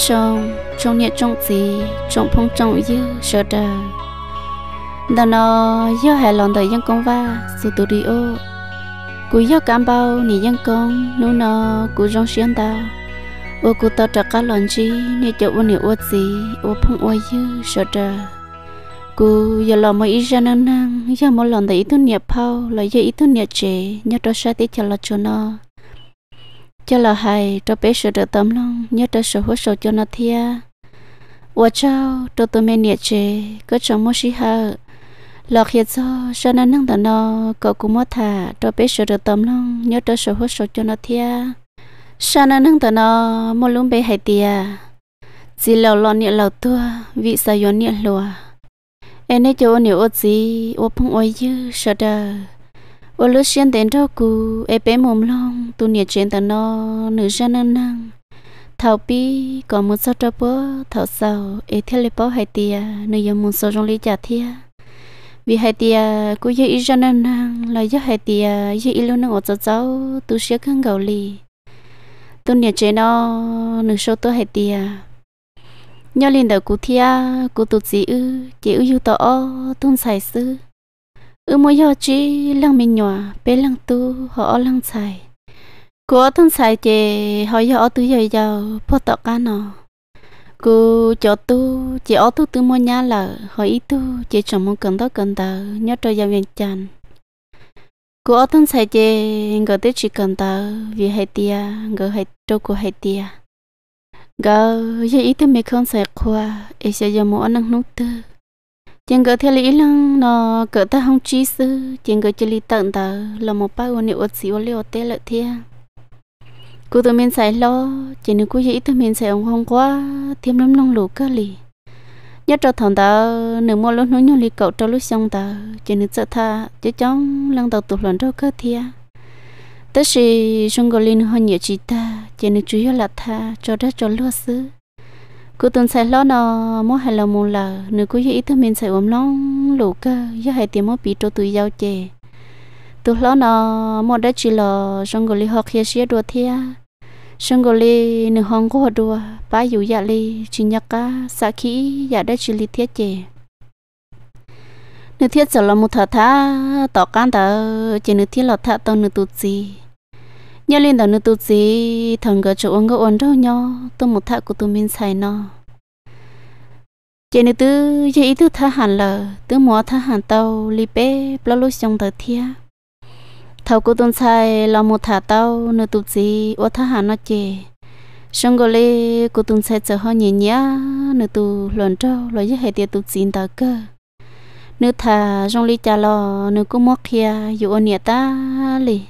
xong trong nhẹ trong gì trong phong trong yêu sợ đờ đó nó yêu hệ lòng đời dân công va studio cú yêu cảm bao nị dân công nô nó cú rong xuyên tao ô cú tao trả cả lòng chi nị chỗ ô nị ô gì ô phong ô yêu sợ đờ cú yêu lòng mà ít ra năng năng giờ mỗi lòng đời ít tu niệm phao là giờ ít tu niệm chế nhớ đó sai tí cho là cho nó cho là hay cho bé sửa được tấm lòng nhớ cho sửa hốt sợ cho nó thia và cháu cho tôi mẹ nhẹ chế có chồng mua xí hờ lọt hiện do cho nên năng tận nó cậu cũng mất thả cho bé sợ được tấm lòng nhớ cho sửa hốt sợ cho nó thia cho nên năng tận nó một lúc bé hay tia chỉ lầu lọ nhẹ lầu tua vị sao nhẹ lùa em ấy cho nhẹ ốt gì ốt phong ôi dư sợ đời ô lúc xuyên đến đâu cú ê bé mồm long tu nhiệt chuyện ta nó nữ ra năng năng thảo bi có một sao trâu bố thảo sao ê thế lê bó hai tia nữ yếm một sao trong lý trả thia vì hai tia cú yêu ý ra năng năng là do hai tia yêu ý luôn năng ở cháu cháu tu xia khăn gầu lì tu nhiệt chuyện nó nữ số tu hai tia nhớ linh đầu cụ thia cụ tu chỉ ư chỉ ư yêu tỏ tôn sai sư ừ mỗi giờ chỉ lăng mình nhỏ bé lăng tu họ lăng xài cô thân xài chị họ giờ tu giờ giờ phô tọ cá nọ cô cho tu chị ở tu từ mua nhà là họ ít tu chị chồng muốn cần đó cần tờ nhớ cho gia viên chăn cô ở thân xài chị gọi tới chỉ cần tờ vì hai tia gọi hai cho của hai tia gọi giờ ít tu mấy con xài khoa ấy sẽ giờ muốn ăn nút tư chừng gỡ theo lý lăng nó gỡ ta không chi sư chừng gỡ chỉ lý tận tờ là một bao nhiêu ớt xíu liệu tê lợi thia cô tụi mình xài lo chỉ nếu cô dĩ tụi mình xài ông không quá thêm lắm nông lũ cơ lì nhớ cho thằng ta nếu mua lúc nói nhau lì cậu cho lúc xong ta chỉ nếu sợ tha chứ chóng lăng tàu tụt lần đâu cơ thia tất sự trong gọi linh hoa nhiều chị ta chỉ nếu chủ yếu là tha cho đất cho lúa xứ cô tuần sai lo nó mua hai lầu mua là nếu cứ ít thôi mình sẽ ôm long lũ cơ giờ hai tiền mua bị cho tụi giao chè tụi lo nó mua đã chỉ là xong rồi học kia xia đua thia xong rồi nửa hàng có đua ba dù dạ li chỉ nhắc cả sa khí dạ đã chỉ li thiết chè nửa thiết giờ là một thợ thá tỏ can tờ chỉ nửa thiết là thợ tao nửa tụt gì nhớ lên đó nữa tôi chỉ thằng cái chỗ ông cái ổn đâu nhau tôi một thằng của tôi mình xài nó chị nữa tư chị ý tư tha hẳn là tư mua tha hẳn tàu li bé bao lúc trong thời thia thầu của tôi sai là một thả tàu nữ tu gì ô tha hẳn nó chị xong rồi lê cô tôn sai chờ họ nhẹ nhã nữ tu luận trâu lo với hệ tiệt tu xin tờ cơ nữ thả trong ly trà lò nữ cũng mắc kia dù ôn nhẹ ta li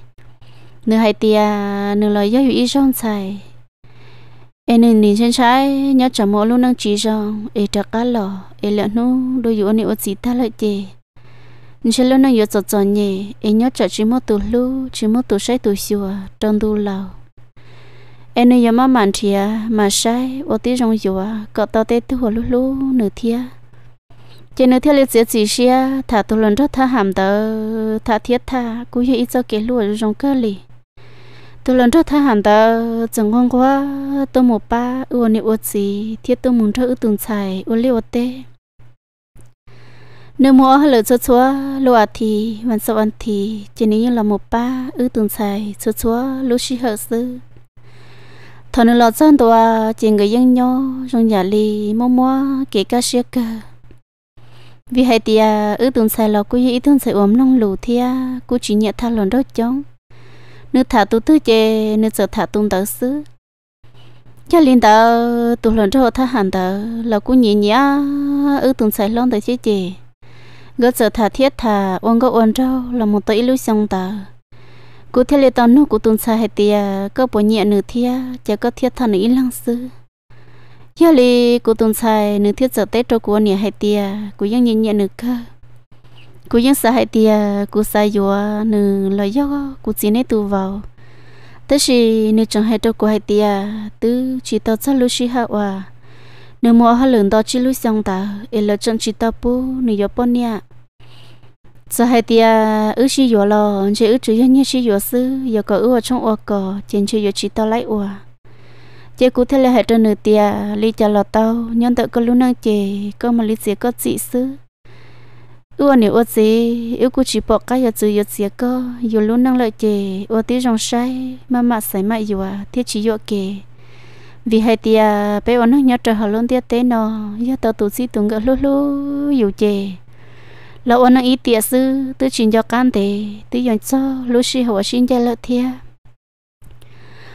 nữ hai tia nữ lời giáo dục ít trong sai em nên nhìn trên trái nhớ trả mộ luôn năng chỉ rằng em trả cá lò em lợn nu đôi dụ này ốt gì ta lại chê nhưng sau luôn năng yếu giọt giọt nhẹ em nhớ trả chỉ một tủ lu chỉ một tủ sai tủ xùa trong tủ lâu em nên nhớ mà mặn thìa mà sai ốt tí trong dùa cọ tao tết tu hồ lu lu nửa thia trên nửa thia liệt diệt gì xia thả tu lần rất tha hàm tờ thả thiết tha cú hiệu ít cho kế lúa trong cơ lì tôi lần trước thay hẳn ta chẳng ngon qua tôi một ba ưa nị ưa gì thiết tôi muốn cho ư tùng xài ưa liu tê nếu mua hơi lỡ cho chúa lúa à thì vẫn sau ăn thì chỉ nếu là một ba ư tùng xài cho chúa lúa xí hợp sư thằng nó lọt sang tòa chỉ người dân nhau trong nhà li mua mua kể cả xe cơ vì hai tia ư tùng xài là cũng ý tưởng xài ốm nông lù thia cũng chỉ nhận tha lần đó chống nước thả tu tư chê nước sợ thả tung tớ xứ cho liền tớ tụ lần cho thả hẳn tớ là cú nhỉ nhá ư từng sài lon tớ chế chê gỡ sợ thả thiết thả uôn gỡ ôn rau là một tớ ilu xong tớ cú thiết liệt tớ nu cú từng sài hệ tìa cơ bộ nhẹ nửa thia chả có thiết thả nữ lăng xứ cho lì cú từng sài nửa thiết sợ tết cho cú nhẹ hệ tìa cú ยัง nhẹ nhẹ nửa cơ cú yên sa hay thì cú sa yo nữ lo yo cú chỉ nè tu vào thế thì nữ chẳng hay đâu cú hay thì tứ chỉ tao cho lu shi ha wa nữ mua ha lần đó chỉ lu xong ta em lo chẳng chỉ tao bu nữ yo bận nha sa hay thì ư shi yo lo chỉ ư chỉ yên shi yo sư yo có ư ở trong ô cò trên chỉ yo chỉ tao lấy wa chế cú thế là hệ trên nữ tia li cho lo tao nhân tự có lu năng chế có mà li sẽ có chị sư ua nếu ua gì yêu cô chỉ bỏ cái yêu chữ yêu gì cơ yêu luôn năng lợi kì ua tí rong say mà mà say mà yêu à thiết chỉ yêu kì vì hai tia bé ua nó nhớ trở hà luôn tia tế nó yêu tao tụ sĩ tụng gỡ lú lú yêu chơi. là ua nó ít tia sư tư chỉ cho can thế tư nhận cho lú sĩ hồ xin gia lợi thia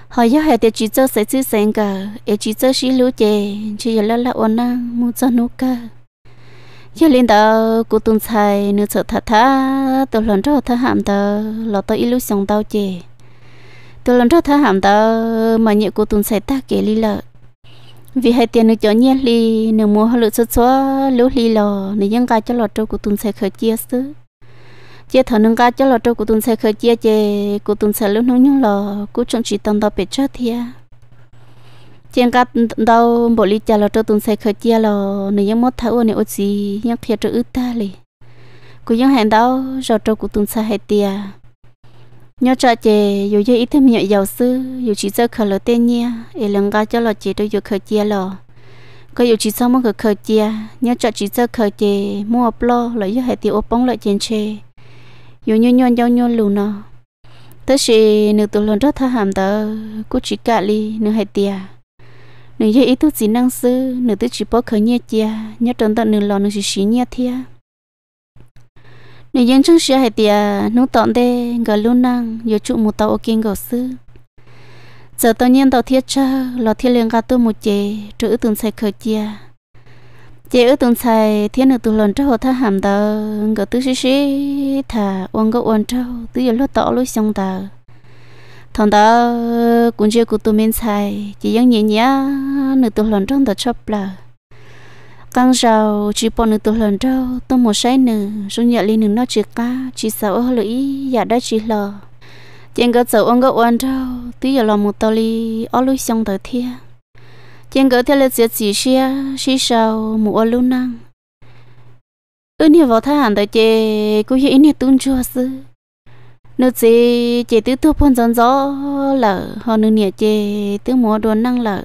họ yêu hai tia chỉ cho sẽ chữ sen cả e chỉ cho sĩ lú kì chỉ yêu là là ua nó muốn cho nô cả giờ linh đó cô tuân sai nửa sợ thật thà tôi lần trước thà hàm tờ lọt tới ít lúc sống tao chè tôi lần trước thà hàm tờ mà nhẹ cô tuân sai ta kể li lợ vì hai tiền nửa cho nhẹ li nửa mua hơi lựa xuất xóa lúa li lò nửa dân ca cho lọt trâu cô tuân sai khởi chia xứ chia thở nâng ca cho lọt trâu cô tuân sai khởi chia chè cô tuân sai lúa nông nhung lò cô trông chỉ tầm tao bệt chết thiệt chiang ka đâu bỏ lý cha lo cho tuần sai khởi chia lo nếu những mất thấu nếu gì những thiệt cho ướt ta lì cũng những hẹn đâu rồi cho cụ tuần sai hai tia nhớ cho chị dù như ít thêm nhiều giàu sư dù chỉ cho khởi lo tên nha để lần ga cho lo chế đôi dù khởi chia lo có dù chỉ sau mỗi khởi chia nhớ cho chỉ cho khởi chị mua lo lo lại hai tia ô bóng lại trên chê dù nhon nhon nhau nhon lù nó tới khi nữ tụi lần rất tha hàm tớ cũng chỉ cả ly nữ hai tia nếu như ít tu chỉ năng sư nếu tu chỉ bỏ khởi nhẹ chia nhớ trần tận nếu lo nếu chỉ xí nhẹ thia nếu dân trong xưa hay tia nếu tận đây gờ luôn năng giờ trụ một tàu ok gờ sư giờ tự nhiên tàu thiết cha lo thiết liền cả tu một chế trữ từng sai khởi chia chế ở từng sai thiết nữa tu lần trâu hồ tha hàm tờ gờ tu xí xí thà uống gờ uống trâu tu giờ lo tàu lối xong tờ thằng đó cũng chưa có tụi mình xài chỉ giống nhẹ nhẹ nửa tụi lần trong đó chop là căng rào chỉ bỏ nửa tụi lần trong tôi một sai nửa rồi nhẹ lên nửa nó chỉ ca, chỉ sợ hơi lưỡi giả đã chỉ lờ trên cơ sở ông có quan trâu tí giờ là một tàu li ở lối xong tới thia trên cơ theo là sẽ chỉ xe chỉ sau một ở lưu năng ơn hiệu vào thang tới chè cũng hiểu ý nghĩa tuân chua sư nó chỉ chỉ tứ thu phun gió gió lở họ nữ nhẹ chỉ tứ múa đồn năng lở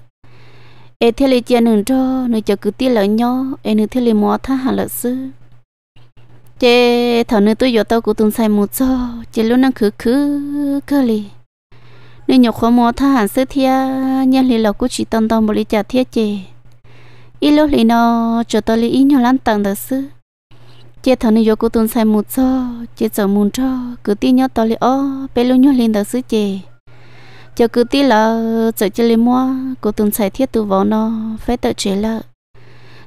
ê thế lì chia nữ cho nữ cho cứ tiếc lỡ nhau ê nữ thế lì múa tha hà lỡ sư chế thằng nữ tôi giờ tao cũng từng sai một cho chế luôn năng khứ khứ cơ lì nữ nhọc khó múa tha hà sư thia nhân lì lọ cũng chỉ tần tông bồi trả thiết chế ít lúc lì nó cho tôi lì ít nhau lăn tầng đó sư chế thằng này vô cô tuân sai một cho chế sợ muốn cho cứ tin nhau to li ô bé luôn nhau lên đầu xứ chế cho cứ tin là sợ chơi lên mua cô tuân sai thiết từ vào nó phải tự chế là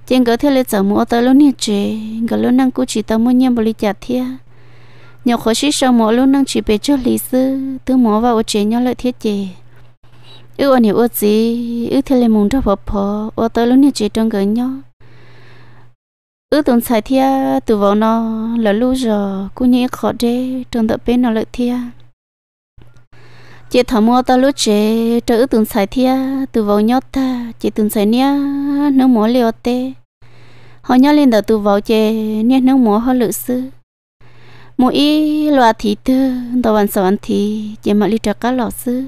trên cái thiết lên sợ mua tới luôn nè chế cái luôn năng cô chỉ tao muốn nhau bồi chặt thiết nhau khó xí sao mua luôn năng chỉ bé cho lý sư tư mua vào chế nhau lại thiết chế ưu anh hiểu gì ưu thiết lên muốn cho phò phò ô tới luôn nè chế trong cái nhau ư tuần sai thia từ vào nó là lu giờ cũng như khó đê trong tập bên nó lợi thia chị thảo mua ta lúc chế trở ư tuần sai thia từ vào nhót ta chị tuần sai nia nước múa liều tê họ nhớ lên đầu từ vào chế nia nước múa họ lự sư mua y loa thị tư tao bàn anh thì chị mặc đi trà cá lọ sư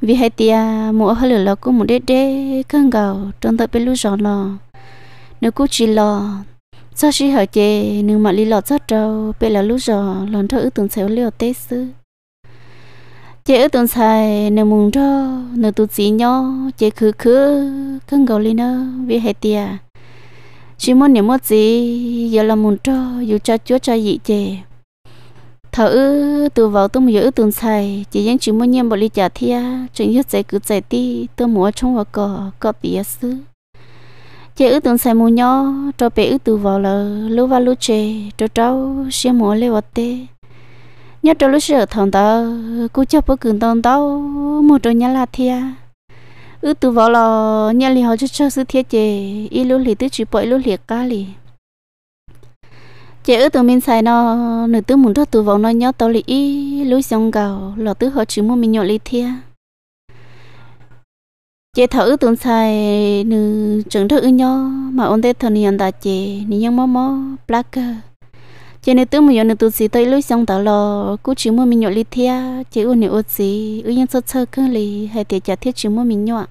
vì hai tia mua họ lự lọ cũng một đế đế căng gạo trong tập bên lúc giờ lò nếu cứ chỉ lò cho sĩ hỏi chê nhưng mà lý lọ cho trâu bây là lúc giờ lần thứ ước tuần xéo liều Tết sư chê ước tuần xài nửa mùng cho nửa tụ chỉ nhó chê khứ khứ cân gầu lên nó vì hệ tìa chỉ muốn niệm một gì giờ là mùng cho dù cho chúa cho dị chê thở ư từ vào tôi mới tuần xài chỉ những chỉ muốn nhiệm một ly trà thia chuyện nhất dạy cứ dạy đi tôi muốn trong vào cỏ có tía sư chế ước tuần sai mua nhỏ cho bé ước tu vào là lúc và lúc chè cho cháu xe mua lê vật tê nhớ cho lúc sửa thằng tao cú cho bố cường tao tao mua cho nhà là thia ước tu vào lò nhà li họ cho cho sự thiết chế ít lúc lì tứ chỉ bội lúc liệt cá lì chế ước tụi mình xài nó nửa tứ muốn cho tụi vào nó nhớ tao lì ít lúc xong gạo lò tứ họ chỉ mua mình nhọ lì thia chế thử tuần sai nữ trưởng thử nhau mà ông tết thằng nhân ta chế nữ nhân mò mò blacker chế nữ tướng mình nữ tu sĩ tới lối xong tao lo cú chỉ mua mình nhọ li thia chế ôn nữ ôn sĩ ư nhân sơ sơ cơ li hay tiệt chả thiết chỉ mua mình nhọ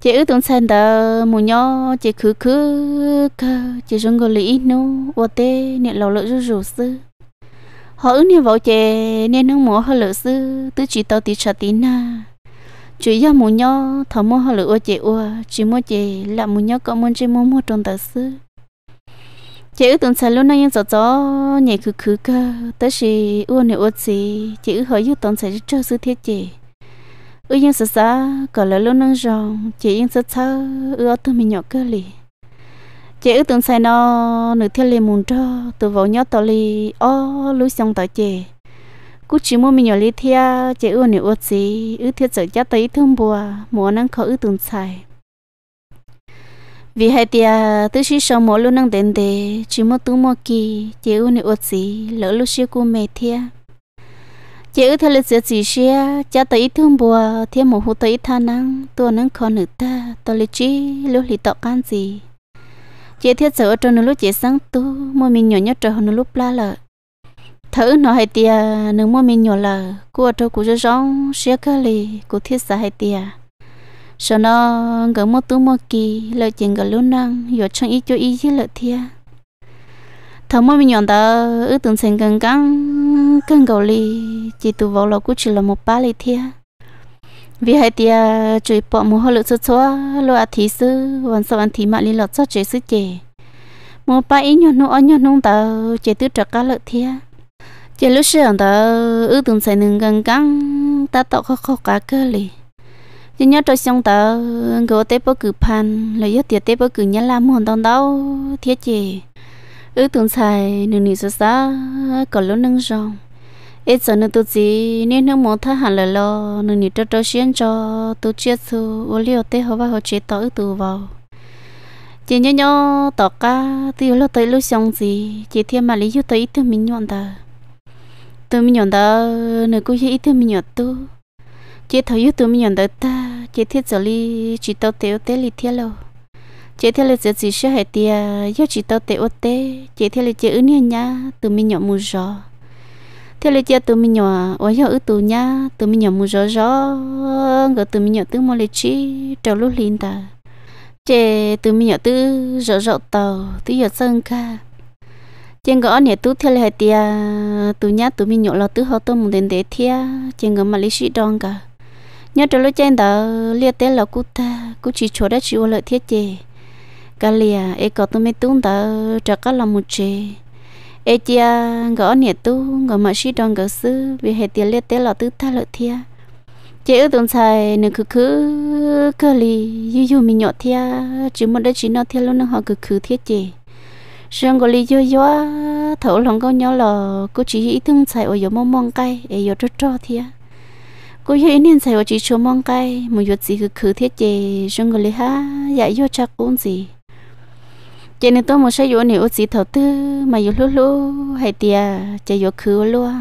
chế ư tuần sai đó mua nhọ chế khứ khứ cơ chế rong gọi li nô ô tê nữ lầu lợ rú rú sư họ ư nữ vào chế nên nó mò họ lợ sư tứ chỉ tao tí chả tí na chỉ yếu muốn nhau thảo mua họ lựa chị ua chỉ mua chị là muốn nhau có muốn chỉ mua mua trong tờ sư chị ở tưởng sai lúc nay giờ gió nhẹ khứ khứ cơ tới gì ua này ua chị chị ở hỏi như tuần sau cho sư thiết chị ở yên sợ sa có lỡ lúc nâng rồng chị yên sợ sa ở tụi mình nhỏ cơ lì chị ở tưởng sai nó nửa thiên liền muốn cho từ vào nhau tao lì ô lối sông tao chị cú chỉ mua mình nhỏ lý thia chỉ ưa nhiều ớt gì ư thiết sợ giá tới thương bùa mùa năng khó ư tương xài vì hai tia tứ sĩ sau mỗi lúc năng đến đề chỉ mua tú mua kỳ chỉ ưa nhiều ớt gì lỡ lúc xưa cô mê thia chỉ ư thay lịch sử chỉ xưa giá tới thương bùa thiên mùa hú tới tha năng tua năng khó nữ ta tôi lý trí lúc lý tọt can gì chỉ thiết sợ cho nó lúc chỉ sáng tu mua mình nhỏ nhất trời hơn lúc la lợi thở nó hay tia nếu mua mình nhỏ là cô ở trong cho rong xia cái lì cô thiết xa hay tia sau nó gỡ mua túi mua kỳ lợi chuyện gỡ luôn năng giờ trong ít cho ít chứ lợi tia thở mua mình nhỏ đó ư tưởng sen gần căng căng gầu lì chỉ tụ vào lò cô chỉ là một ba lì tia vì hai tia chơi bỏ mua hơi lợi sơ xóa lo ăn thí sư vẫn sau ăn thí mà lì lọt cho chơi sư chè mua ba ít nhỏ nụ ăn nhỏ nung tàu chơi tứ trật cá lợi tia chỉ lúc sáng đó ư từng sai nương gần gần ta tọt khó khó cả cơ li chỉ nhớ tôi xong đó gỗ tế bơ cử pan lời nhất tiệt tế bơ cử nhớ làm hồn đong đâu thiết chế. ư từng sai nương nị sơ sá còn lúc nâng rong ít giờ nương tôi gì nên nương muốn thà hẳn lời lo nương nị cho tôi xuyên cho tôi chết su ô liu tế họ và họ chế tỏ ư tù vào chỉ nhớ nhớ tọt cả tiêu lo tới lúc xong gì chỉ thêm mà lý do tới ít thứ mình nhọn đời tôi mình nhận đó nơi cũng chỉ ít tôi mình nhận tu chỉ thấy yếu tôi mình nhận đó ta chỉ thiết giờ li chỉ tao tiêu tế li thiết lâu chỉ thiết là giờ chỉ sẽ hệ tia yếu chỉ tao tế ô tế chỉ thiết là chỉ ứng nha nhá tôi mình nhận mua rõ thế là giờ tụi mình nhỏ ở nhà ở tụi nhá tụi mình nhỏ mua rõ rõ rồi tụi mình nhỏ tư mua lịch chi trâu lúc liền ta chế tụi mình nhỏ tư rõ rõ tàu tư giờ sơn ca chén gỡ nè tú theo lại tia tú nhá tú mình nhộn là tú họ tôi muốn đến để thia chừng gỡ mà lấy sĩ đong cả nhớ trở lại chén đó liệt tế là cú ta cú chỉ chỗ đã chịu lợi thiết chế cả lìa e có tôi mới tung đó trả cả là một chế e chia gỡ nè tú gỡ mà sĩ đong gỡ sư vì hệ tia liệt tế là tú ta lợi thia chế ước tuần xài nè cứ cứ cơ li yu yu mình nhộn thia chỉ một đất chỉ nó thia luôn nó họ cứ cứ thiết chế riêng cái lý do do thấu lòng câu nhau là cô chỉ ý thương xài ở chỗ mong mong cây ở chỗ trơ trơ thì á cô ý nên xài ở chỉ chỗ mong cây một chút gì cứ khử thiết chế riêng cái lý ha dạy vô chắc cũng gì chị nên tôi một số chỗ nếu chỉ thấu tư mà vô lúc lúc hay tiề chạy vô khử luôn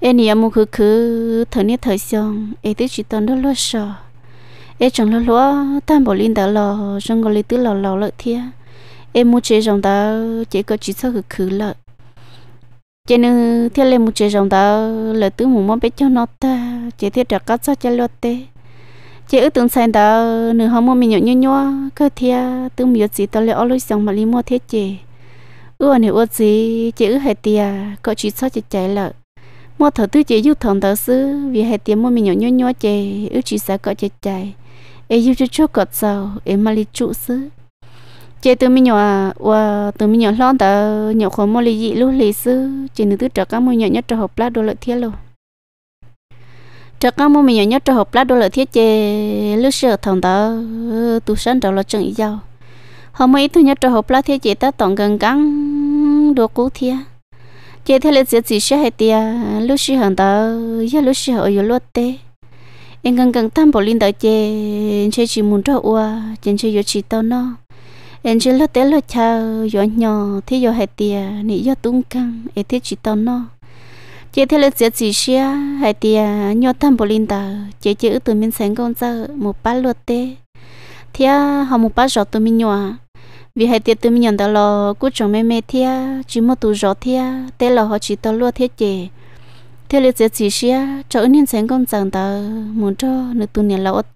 em nhà mua khử khử thở nít thở xong em tới chỉ toàn đó lo sợ em chẳng lo lo tan bỏ linh đã lo riêng cái lý tứ lo lo lợi thiệt em mua chế rồng đó chỉ có chỉ sau khử lợ cho nên thiết lên một chế rồng đó là tứ mù mong biết cho nó ta chỉ thiết ra cắt sao cho lót tê chỉ ước tưởng sai đó nửa hôm mua mình nhộn nhô nhô cơ thia tứ mù gì tao lấy ôi xong mà lấy mua thiết chế ước hiểu ước gì chỉ ước hai tia có chỉ sau chỉ chạy lợ mua thở tứ chỉ giúp thằng đó xứ vì hai tia mua mình nhộn nhô nhô chế ước chỉ sao có chỉ chạy em giúp cho chỗ cọt sao em mà lấy trụ xứ chế từ mình nhỏ và ờ, từ mình nhỏ lon tờ nhỏ khó mua lý dị lúc lì sư chế nữ tư trở các mua nhỏ nhất trở hộp lá đô lợi thiết luôn trở các mua mình nhỏ nhất trở hộp lá đô lợi thiết chế lúc sửa thằng tờ tu sân trở là chừng giàu hôm ấy tôi nhất trở hộp lá thiết chế ta tổng gần cắn đồ cú thiết chế thế là chỉ sẽ hay tia lúc sửa hàng tờ giờ lúc sửa ở giờ lót tê em gần gần tam bộ linh tờ chế chế chỉ mùn trở ua chế chế giờ chỉ tao nó em chỉ lo té lo cha gió nhỏ thế gió hay tiề nị gió tung căng em thế chỉ tao nó chị thế là chị chỉ xia hai tia nhỏ tham bồ linh tờ chị chị ở tụi mình sáng công giờ một ba lượt tê thế họ một ba giọt tụi mình nhỏ vì hai tia tụi mình nhận đó là cú chồng mẹ mẹ thia chỉ một tụ giọt thia tê là họ chỉ tao lo thế chị thế là chị chỉ xia cho nên sáng công giờ tờ muốn cho nửa tụi nhà là ốt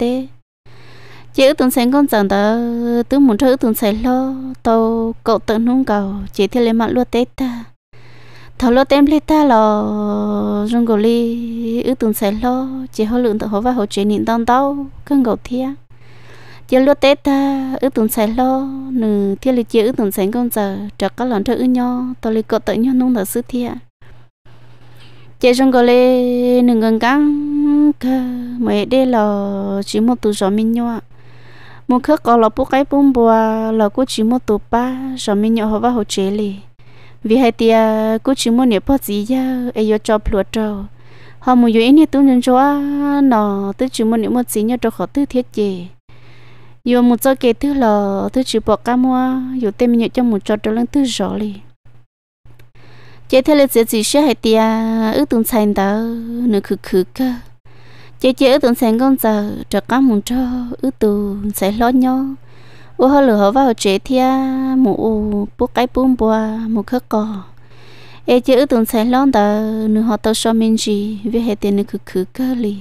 chị ở tuần sáng con chẳng đó tôi muốn cho ở tuần sáng lo tàu cậu tận nung cầu chị thì lấy mặt luôn tết ta thảo lo tem lê ta lo rung gò li ước tưởng sáng lo chị họ lượng tự họ và họ chuyện niệm tông tàu cơn gầu thia chị luôn tết ta ước tưởng sáng lo nửa thia lấy chị ở tuần sáng con giờ cho các lần cho ước nhau tàu lấy cậu tận nhau nung thở sứ thia chị rung gò li nửa gần căng mẹ đây là chỉ một từ gió mình nhau mua khước có lọ bút cái bông bùa lọ cú chỉ mua tủ ba rồi mình nhậu hoa hồ chế lì vì hai tia cú chỉ mua nếp bớt gì ya ai e yo cho plua trâu họ mua yo ini tu nhân cho nó tu chỉ mua nếp bớt gì nhau cho khó tư thiết gì yo mua cho kê thứ lọ tu chỉ bỏ cá mua yo tem nhậu cho mua cho cho lên thứ rõ lì chế thế là sẽ chỉ sẽ hai tia ước tung xanh đó nửa khử khử cơ chị chị ở tuần sáng con giờ trở cá mùng cho ở tuần sẽ lo nhau ô họ lửa vào chế thia mũ bút cái bún bò mũ khất cò ê chị ở tuần sáng lo tờ nửa họ tao so minh gì vì hệ tiền nửa cứ khử cơ li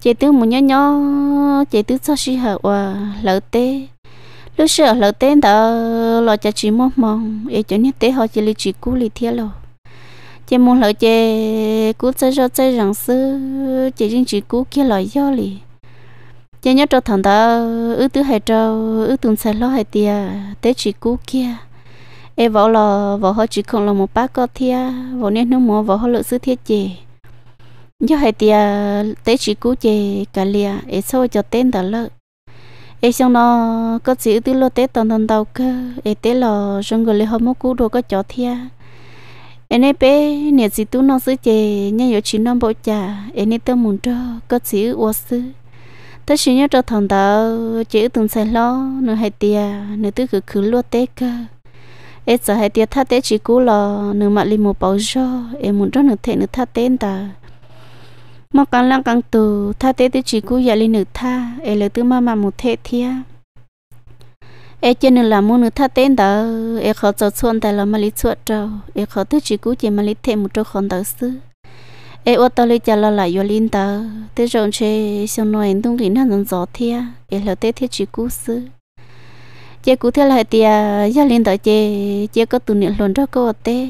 chị tư muốn nhỏ nhỏ chị tư cho xí hợp và lỡ tê lúc sợ lỡ tê tờ lo cho chị mong mong ê cho nhất tê họ chị li chỉ cú li thia rồi chế muốn lợi chế cú chơi cho chơi rằng sư chế riêng chị cú kia lời do lì chế nhớ cho thằng đó ứ tứ hay trâu ứ tuần xe lo hai tia tế chị cú kia e võ lò võ họ chỉ không là một bác có thia võ nên nó mua võ họ lợi sư thiết chế nhớ hai tia tế chị cú chế cả lìa e sau cho tên đó lợi e xong nó có chỉ ứ tứ lo tế toàn toàn đầu cơ e tế lò rừng người lấy họ mua cú đồ có chó thia anh ấy bé nhà chị tú nó sứ chè nhà yếu chỉ nong bộ chả anh ấy tôi muốn cho có chỉ ô sứ ta chỉ nhớ cho thằng tao chỉ từng xài lo nửa hai tia nửa tư cứ cứ lo tết cơ em sợ hai tia thắt tết chỉ cú lò nửa mặt li một bao cho em muốn cho nửa thể nửa thắt tên ta mà càng lăng càng từ thắt tết chỉ cú giờ li nửa tha em lấy tư mà mà một thể thia ê cho nên là muốn thà tên đó ê khó cho xuân tại là mà lý chuột trâu ê khó thứ chỉ cú chỉ mà lý thêm một chỗ còn đó xứ ê ô tô lý cha lo lại vô linh đó thế rồi chơi xong nói anh tung kính hắn dần gió thia ê là tết thế chỉ cú xứ chế cú thế là tia gia linh đó chơi chơi có tụ niệm luận cho cô tết,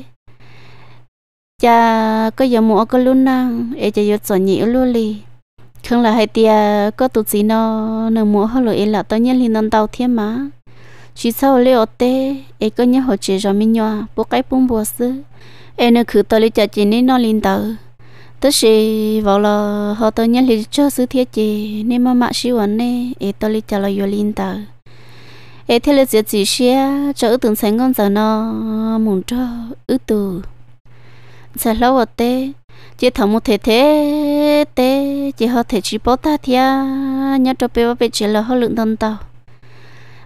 cha có giờ mua có luôn năng ê cha giờ sổ nhị luôn li không là hai tia có tụ gì nó nó mua hơn rồi ê là tao nhớ linh non tao thiên mà chỉ sau lễ ở tê ấy có nhớ họ chỉ cho mình nhỏ bố cái bông bùa sư ấy nó cứ tới lấy cho chị nên nó linh tờ tức là vào là họ tới nhớ lấy cho sư thiết chị nên mà mạ xíu anh nè ấy tới lấy cho là vô linh tờ ấy thế là giết gì xe cho ước tưởng sáng con giờ nó muốn cho ước từ giờ lâu ở tê chỉ thầm một thế thế tê chỉ họ thể chỉ bó ta thia nhớ cho bé bé chỉ là họ lượng thân tàu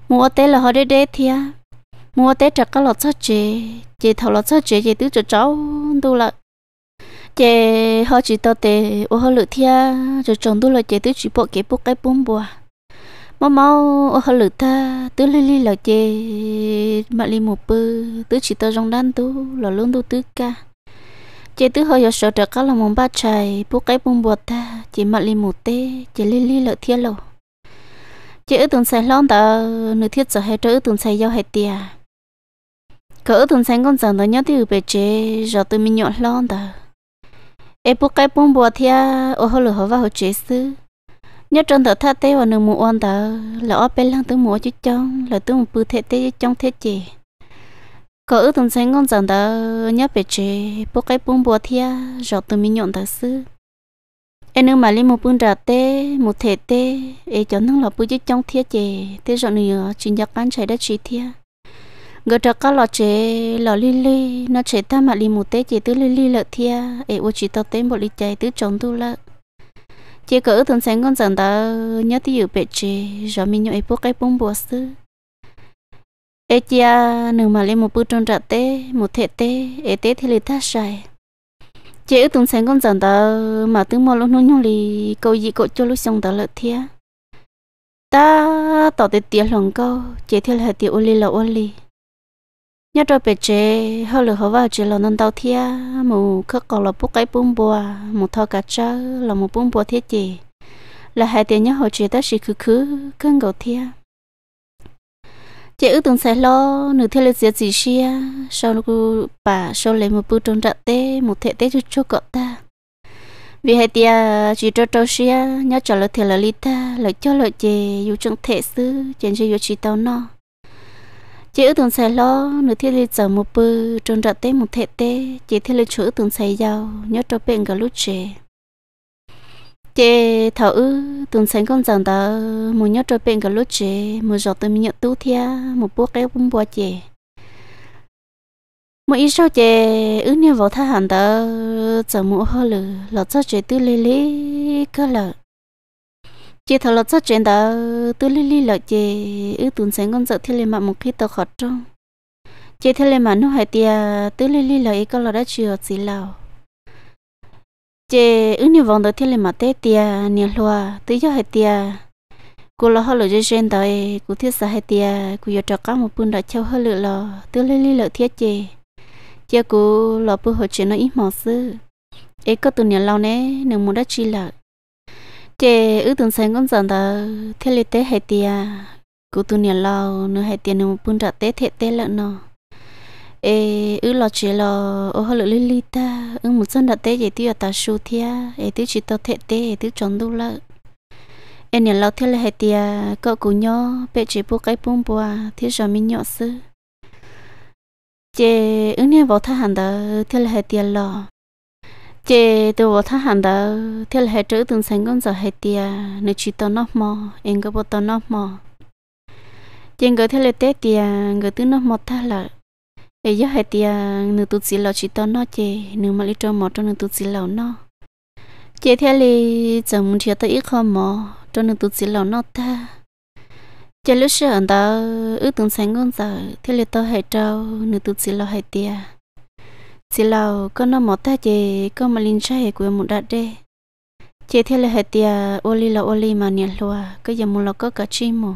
mua té là họ đế đế thia mua té chặt cái lọt sao chè chè thầu lọt sao chè chè tứ cho cháu tu là chè họ chỉ tao té, ô họ lựa thia cho chồng tu là chè tứ chỉ bộ kế bộ cái bún bùa mau mau ô họ lựa ta tứ li li là chè mà li một bơ tứ chỉ tao trong đan tu là luôn tu tứ ca chị tứ hơi sợ trở các là món ba chài bố cái bông bột ta chị mặc li một té, chị li li lợi thiên lầu chứ tuần sai lon ta nửa thiết giờ hay chữ tuần sai giao hay tia cỡ tuần sai con giờ nó nhớ tiêu về chế giờ từ mình nhọn lon ta em bu cái bông bùa thia ô hồ lửa hoa hồ chế sư nhớ trơn tờ tha tê và nửa mù on ta là ở bên lăng tướng múa chứ trong là tướng một bự thế tê trong thế chế cỡ tuần sai con giờ ta nhớ về chế bu cái bông bùa thia giờ từ mình nhọn ta sư em nếu mà lên một bún rạt tê một thể tê em cho nó là bún chứ trong thiết chè thế rồi nữa chỉ nhắc bán chạy đất chỉ thiết người ta có lọ chè lọ li li nó chè ta mà lấy một tê chè tứ li li lợ thia ê ô chỉ tao tê một li chè tứ trong tu lợ chè cỡ thường sáng con dần ta nhớ tí dự bệ chè rồi mình nhớ ấy bốc cái bông bùa sư ê chia nửa mà lấy một bữa trong rạ tê một thể tê ê tê thì lấy ta sai chị tung sáng con chẳng đó mà tướng mò lúc nung nhung lì câu gì cậu cho lúc xong đó là thia ta tỏ tới tiền lòng câu chị thiệt là tiền ô li là ô li nhớ cho bé chế họ lừa họ vào chế lo nâng tàu thia mù khắc còn là bút cái bún bùa mù thọ cả chớ là một bún bùa thiết chị là hai tiền nhớ họ chế ta chỉ khứ khứ cân gầu thia chị ước tưởng xe lo nửa thế lên xe gì xia sau lúc bà sau lấy một bữa trong rạ tê một thẻ tê cho cho cậu ta vì hai tia chỉ cho trâu xia nhớ trả lời thiệt là lít ta lời cho lời chè dù trong thể xứ chèn cho dù chỉ tao nó chị ước tưởng xe lo nửa thế lên giờ một bữa trong rạ tê một thẻ tê chị theo lên chỗ tưởng xe giàu nhớ cho bên cả lúc chè chị thở tuần sáng con dần tờ muốn nhớ trôi bên cả lúc chị muốn giọt tôi nhận tú thia một búa kéo bún bò chị một ít sau chị ước nhớ vào thay hẳn tờ giờ mũ hơ lử lọt cho chị tư lê lê cơ lợ chị thở lọt cho chị tờ tư lê lê lợ chị ước tuần sáng con dần thì lên mặt một khi tờ khọt trông. chị thì lên mặt nó hai tia tư lê lê lợ ý cơ lợ đã chưa gì lào chế ứng nhiều vòng đầu tiên là mà tê tia nhiều loa tự do hết tia cô lo hơi lựa chuyền đời cô thiết xa hết tia cô giờ trọc cá một bún đã trâu hơi lựa lo tự lấy lấy lựa thiết chế chế cô lo bữa hồi chuyện nó ít mỏ sư ấy có từ nhiều lâu nè nương muốn đã chi lợ chế ứ tưởng sáng cũng dần đó thiết lấy tê hết tia cô từ nhiều lâu nương hệ tia nương bún đã tê thế tê lợn nó ê ư lo chỉ lo ô hơi lưỡi li ta ư một dân đặt tế gì tiêu ta su thia ê tiêu chỉ tao thẹt tế ê tiêu chọn đâu lợ ê nhà lo thia là hệ tia cậu cú nhó bé chỉ bố cái bông bùa thiếu giờ mình nhọ sư chê ư nhà vào thà hẳn đó thia là hệ tia lo chê từ vào thà hẳn đó thia là hệ chữ tương sáng con giờ hệ tia nơi chỉ tao nó mò em có bộ tao nó mò chê người thia là tế tia người tư nó mò tha lợ e giờ hai tiệt, nữ tu sĩ lão chỉ tao nó chê nữ mà lấy cho mỏ cho nữ tu sĩ lão nó chê thế li chồng muốn chia tới ít không mỏ cho nữ tu sĩ lão nó ta chê lúc xưa anh ta ước tưởng sáng ngon giờ thế li tao hai trâu nữ tu sĩ lão hai tiệt. sĩ lão có nó mỏ ta chê có mà linh trai của một đạt đê chê thế li hai tiệt, à, ô li là ô li mà nhảy loa cái giờ muốn là có cả chim mỏ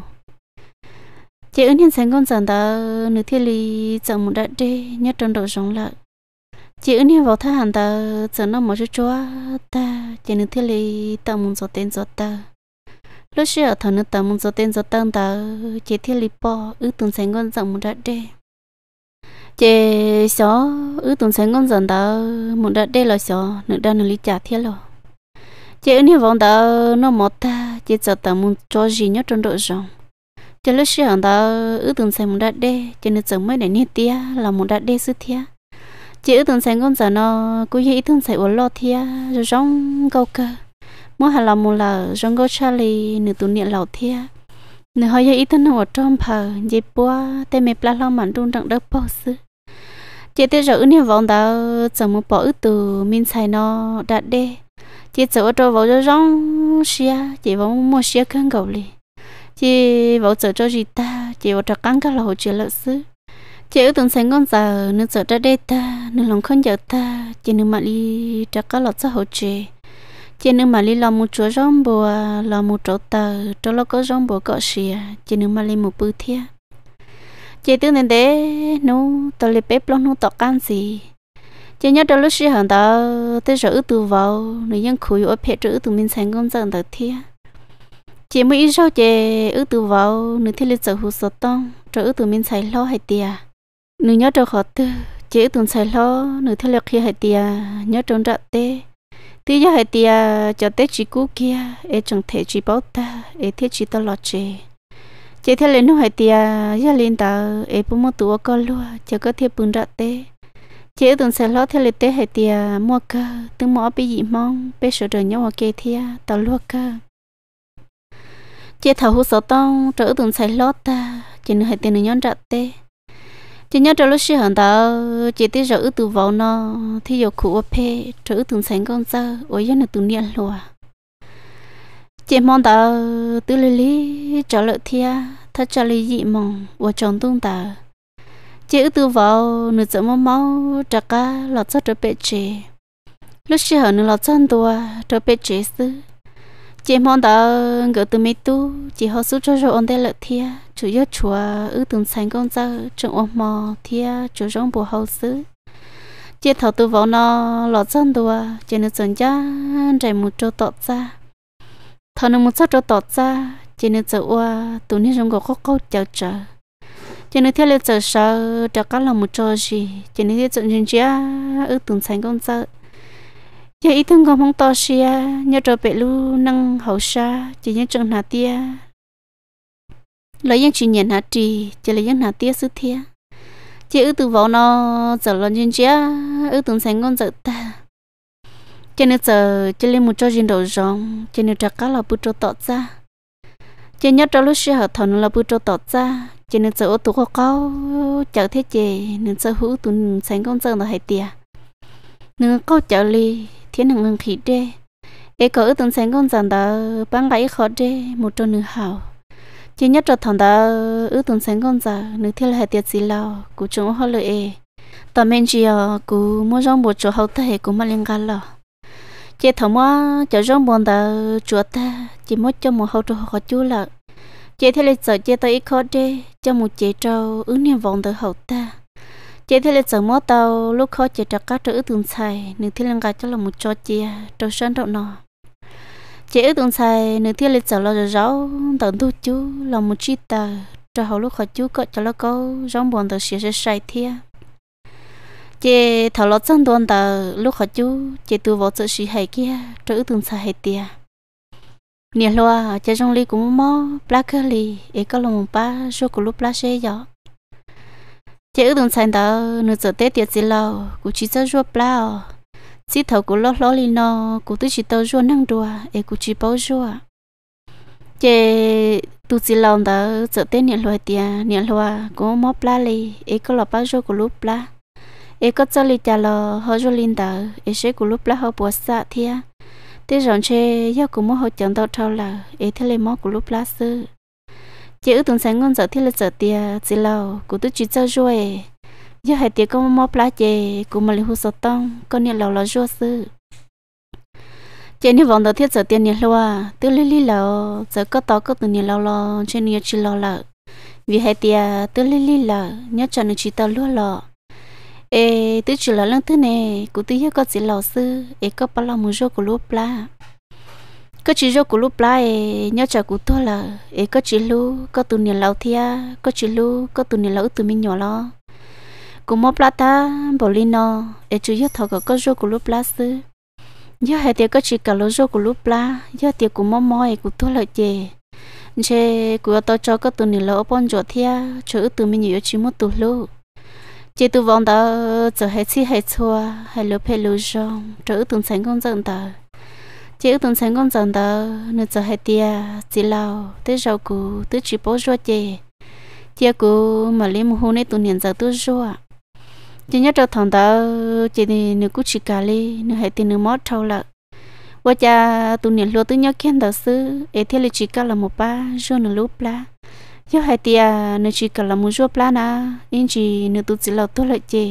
chị ứng nhân sáng con giản ta nữ thiên lý chẳng một đại đê nhất trong đội giống lại chị ứng nhân vào thay hàng ta chẳng năm một chút chúa ta chị nữ thiên lý ta muốn giọt tên giọt ta lúc xưa thằng nữ ta muốn giọt tên giọt ta ta chị thiên lý bỏ ư từng sáng con giản một đại đê chị xó ư từng sáng con giản ta một đại đê là xó nữ đang nữ lý trả thiên rồi chị ứng nhân vào ta nó một ta chị giọt ta muốn cho gì nhất trong đội rồng cho lúc xưa đó ư tưởng sáng một đợt đê cho nên chẳng mới để nhiệt tia là một đợt đê sư thia chỉ ư từng sáng con giờ nó cứ như ít từng sáng uống lo thia rồi rong câu cơ mỗi hà là một là rong câu cha lì nửa tuần niệm lẩu thia nửa hơi giờ ít từng nó ở trong phở dịp bua tê mẹ plát lo mặn trung đặng đất bao sư chỉ tê rồi ư niệm vọng đó chẳng một bỏ ư từ mình xài nó đợt đê chỉ chỗ cho vào rong xia chỉ vào mua xia khăn gầu liền chị vào chợ cho gì ta chị vào chợ cắn cá là hồ chị lợi sư chị ở tuần sáng con giờ nữ chợ ra đây ta nữ lòng không giờ ta chị nữ mà đi chợ các lọt cho hồ chị chị nữ mà đi làm một chỗ rong bùa làm một chỗ tờ chỗ lo có rong bùa cọ xì chị nữ mà đi một bữa thia chị tưởng đến thế nó tờ lấy bếp lo nó tọ ăn gì chị nhớ đó lúc xí hàng đó tới giờ ước từ vào nữ nhân khối ở phe chỗ ước từ mình sáng con giờ tờ thia chị mới rau chị ư từ vào nữ thế lịch sử hồ sơ tông cho ư từ mình xài lo hay tia nữ nhớ cho họ tư chị ư từ xài lo nữ thế lịch khi hay tia nhớ trong rạ tê tí giờ hay tia cho tê chỉ cũ kia e chẳng thể chỉ bảo ta e thế chỉ ta lo chị chị thế lên nu hay tia giờ lên tàu e bố mất tuổi có lúa cho có thể bừng rạ tê chị ư từ xài lo thế lịch tê hay tia mua cơ từ mỏ bị dị mong bị sợ trời nhau ở kia tia tàu lúa cơ chị thầu hú sổ tông trở từng xài lót ta chị nữ hai tiền nữ nhón rạ tê chị nhớ trở lúc xưa hẳn tao chị tí rỡ từ vào nó thì giờ khủ ở phe trở tụng sáng con giờ ở dân là từ niên lùa chị mong tao từ lì lì trở lợi thia thật trở lì dị mong ở trong tung tao chị ở từ vào nữ sợ máu máu trả cá lọt ra trở bệ chị lúc xưa hẳn nữ lọt chân tua trở bệ chị xứ chị mong đó người từ mấy tu chị họ số cho rồi ổn đây lợi thia chủ yếu chùa ư từng thành công ra trong ổn mò thia chủ rong bù hậu xứ chị thọ tu vào nó lọt chân đùa chị nữ chân cha chạy một chỗ tọt ra thọ nữ một chỗ chỗ tọt ra chị nữ chợ qua tụ nữ rong gò có câu chào chờ chị nữ theo lời chợ sợ chợ cá là một chỗ gì chị nữ theo chợ chân cha ư từng thành công ra giờ ít thương công không to xia nhớ trở bể lu năng hậu sa chỉ nhớ trường hà tia lấy những chuyện nhận hà trì chỉ lấy những hà tia sứ thia chỉ ư từ võ nó giờ lo nhân chia ư từng sáng ngon giờ ta cho nên giờ chỉ lên một cho riêng đầu rong cho nên trạc cá là bút cho tọt ra cho nhớ cho lúc xia hợp thần là bút cho tọt ra cho nên giờ ô tụ có cao chở thế chè nên giờ hữu tụ sáng ngon giờ nó hay tiệt nương câu chợ li thiên nương nương khí đê ấy có ước từng sáng con rằng đó bán gái khó đê một trâu nương hảo chỉ nhất cho thằng đó ước từng sáng con rằng nương thiên là tiệt gì lao của chúng họ lợi ấy tao men chỉ ở ờ, cú mua rong bột chỗ hậu thế của mà liên gan lo chỉ thằng mua chỗ rong bọn đó chuột ta chỉ mua cho một hậu chỗ họ chú lợ, chỉ thấy là sợ chỉ tới ít khó đê cho một chế trâu ước niệm vọng tới hậu ta chế thế là chẳng mót tàu lúc khó chế trắc các trở từng xài nếu thế là gái cho là một trò chia trò sơn trâu nọ chế ở từng xài nếu thế là chẳng lo rau tận thu chú là một chi tờ trâu hậu lúc khó chú có cho là câu rong buồn tờ xỉa sẽ sai thia chế thảo lo chẳng đoàn tờ lúc khó chú chế tu vào chợ xỉ hay kia trở từng xài hay tia nhiều loa chế trong ly cũng mò black curly ấy có lòng ba số của lúc black sẽ gió thế ở đồng sản đó nó giờ tết tiệt gì lo cụ chỉ cho ruột bao chỉ thầu cụ lót lót lên nó cụ tự chỉ tàu ruột năng đùa ấy cụ chỉ bao ruột chế tu chỉ lòng đó giờ tết nhà loài tiền nhà loa có móp lá li ấy có lọ bao ruột của lúc lá ấy có cho li trả lọ họ ruột lên đó ấy sẽ của lúc lá họ bùa xạ thia thế rồi chế yêu cũng muốn họ chẳng đau thâu là ấy thế lên móp của lúc lá xưa chị ước tuần sáng ngon giờ thì là giờ tia chỉ lâu cụ tôi chỉ cho rồi giờ hai tia có mò plá chị cụ mà lấy hồ sơ tông con nhà lâu là rồi sư chị như vòng đầu thiết giờ tiền nhà loa tư lý lý lâu giờ có to có tuần nhà lâu lo trên nhà chị lâu lâu vì hai tia tư lý lý lâu nhớ cho nó chỉ tao luôn lợ ê tư chỉ là lần thứ này cụ tôi có chị lâu sư ê có bao lâu mua rô của lúa plá có chỉ cho cụ lúc lại nhớ chờ cụ thôi là ấy có chỉ lu có tụi nhà lão thia có chỉ lu có tụi nhà lâu từ mình nhỏ lo cụ mò plata bỏ đi nó ấy chủ yếu thọ có cho cụ lúc lá sư nhớ hệ tiệc có chỉ cả lối cho cụ lúc lá nhớ tiệc cụ mò mò ấy cụ thôi là chè chè cụ tôi cho có tụi nhà lão bọn chỗ thia chỗ tụi mình nhỏ chỉ một tụi lu chỉ tụi vòng đó giờ hết chi hết chua hết lúa hết lúa rong chỗ tụi thành công dân đời chỉ ở tuần sáng con dần đó nửa giờ hai tia chỉ lâu tới rau củ tới chỉ bó rau chè chỉ củ mà lấy một hôm nay tuần hiện giờ tới rau chỉ nhớ trong thằng đó chỉ thì nửa cú chỉ cà li nửa hai tia nửa mót trâu lợn và cha tuần hiện lúa tới nhớ khen đó xứ ấy thế là chỉ cà là một ba rau nửa lúc lá nhớ hai tia nửa chỉ cà là một rau lá na nhưng chỉ nửa tuần chỉ lâu tôi lại chè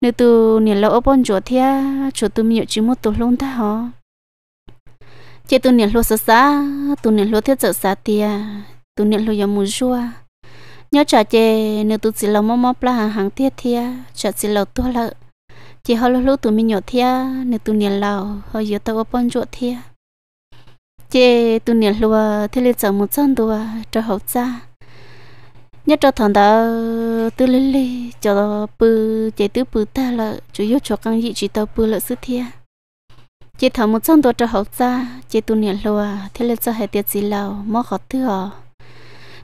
nửa tuần hiện lâu ở bên chỗ thia chỗ tôi miệng chỉ một tuần luôn ta hả chế tu niệm lúa sơ sá tu niệm lúa thiết trợ sá tia tu niệm lúa yếm mua nhớ trả chế nếu tu sĩ lâu mò mò pla hàng hàng tiết thia trả chỉ lâu tu lợ chỉ họ lúc tu mình nhỏ thia nếu tu niệm lâu họ yếu tao ở bên chỗ thia chế tu niệm lúa thế liền sợ một chân tu cho hậu cha nhớ cho thằng đó tu lê lê cho bự chế tu bự ta lợ chủ yếu cho căng dị chỉ tao bự lợ sư thia chị thầm một trăm đồ cho hậu ra chị tu niệm lúa thế là cho hai tiết gì lâu mò khó thứ họ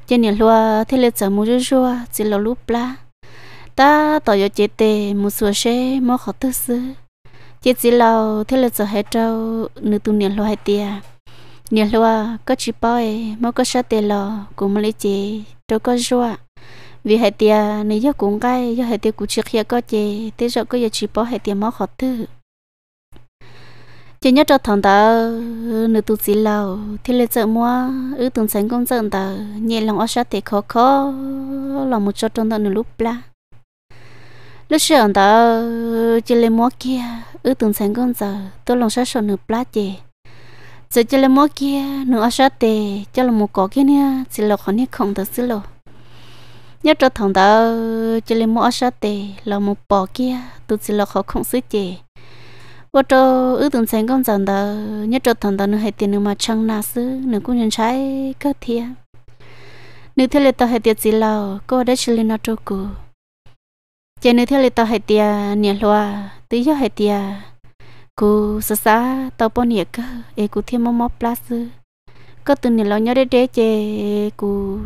chị niệm lúa thế là cho mua rúa rúa chị lâu lúc la ta tỏ cho chị tề một số xe mò khó thứ sư chị chỉ lâu thế là cho hai trâu nữ tu niệm lúa hai tiết niệm lúa có chị bói mò có sát tề lò cũng lấy chị trâu có rúa vì hai tiết này do cũng cái do hai tiết cũng chưa kia có chị thế rồi có giờ chị bói hai tiết mò khó thứ chỉ nhớ cho thằng ta ừ, nửa tuổi sĩ lâu thì lấy chợ mua ư ừ, tuần sáng công dân ta nhẹ lòng ở sát thì khó khó lòng một chỗ trong ta nửa lúc la lúc sáng ta ừ, chỉ lấy mua kia ư tuần sáng công dân tôi lòng sát sợ nửa la chè giờ chỉ lấy mua kia nửa ở sát thì cho là một cỏ kia nha chỉ là khó nhất không ta xí lô nhớ cho thằng ta chỉ lấy mua ở sát thì là một bò kia tôi chỉ là khó không xí chè vô trò ư tưởng sáng con rằng đó nhất trò thần đó nó hay tiền mà chẳng nà sư nó cũng nhận trái cơ thiệt nếu thế là tao hay tiền gì lo cô đã chỉ lên nó trâu cụ chỉ nếu thế là tao hay tiền nhà loa tí cho hay tiền cô sợ sá tao bỏ nhà cơ ê cô thêm mắm mắm plus có từ nhà lo nhớ đấy đấy chè cô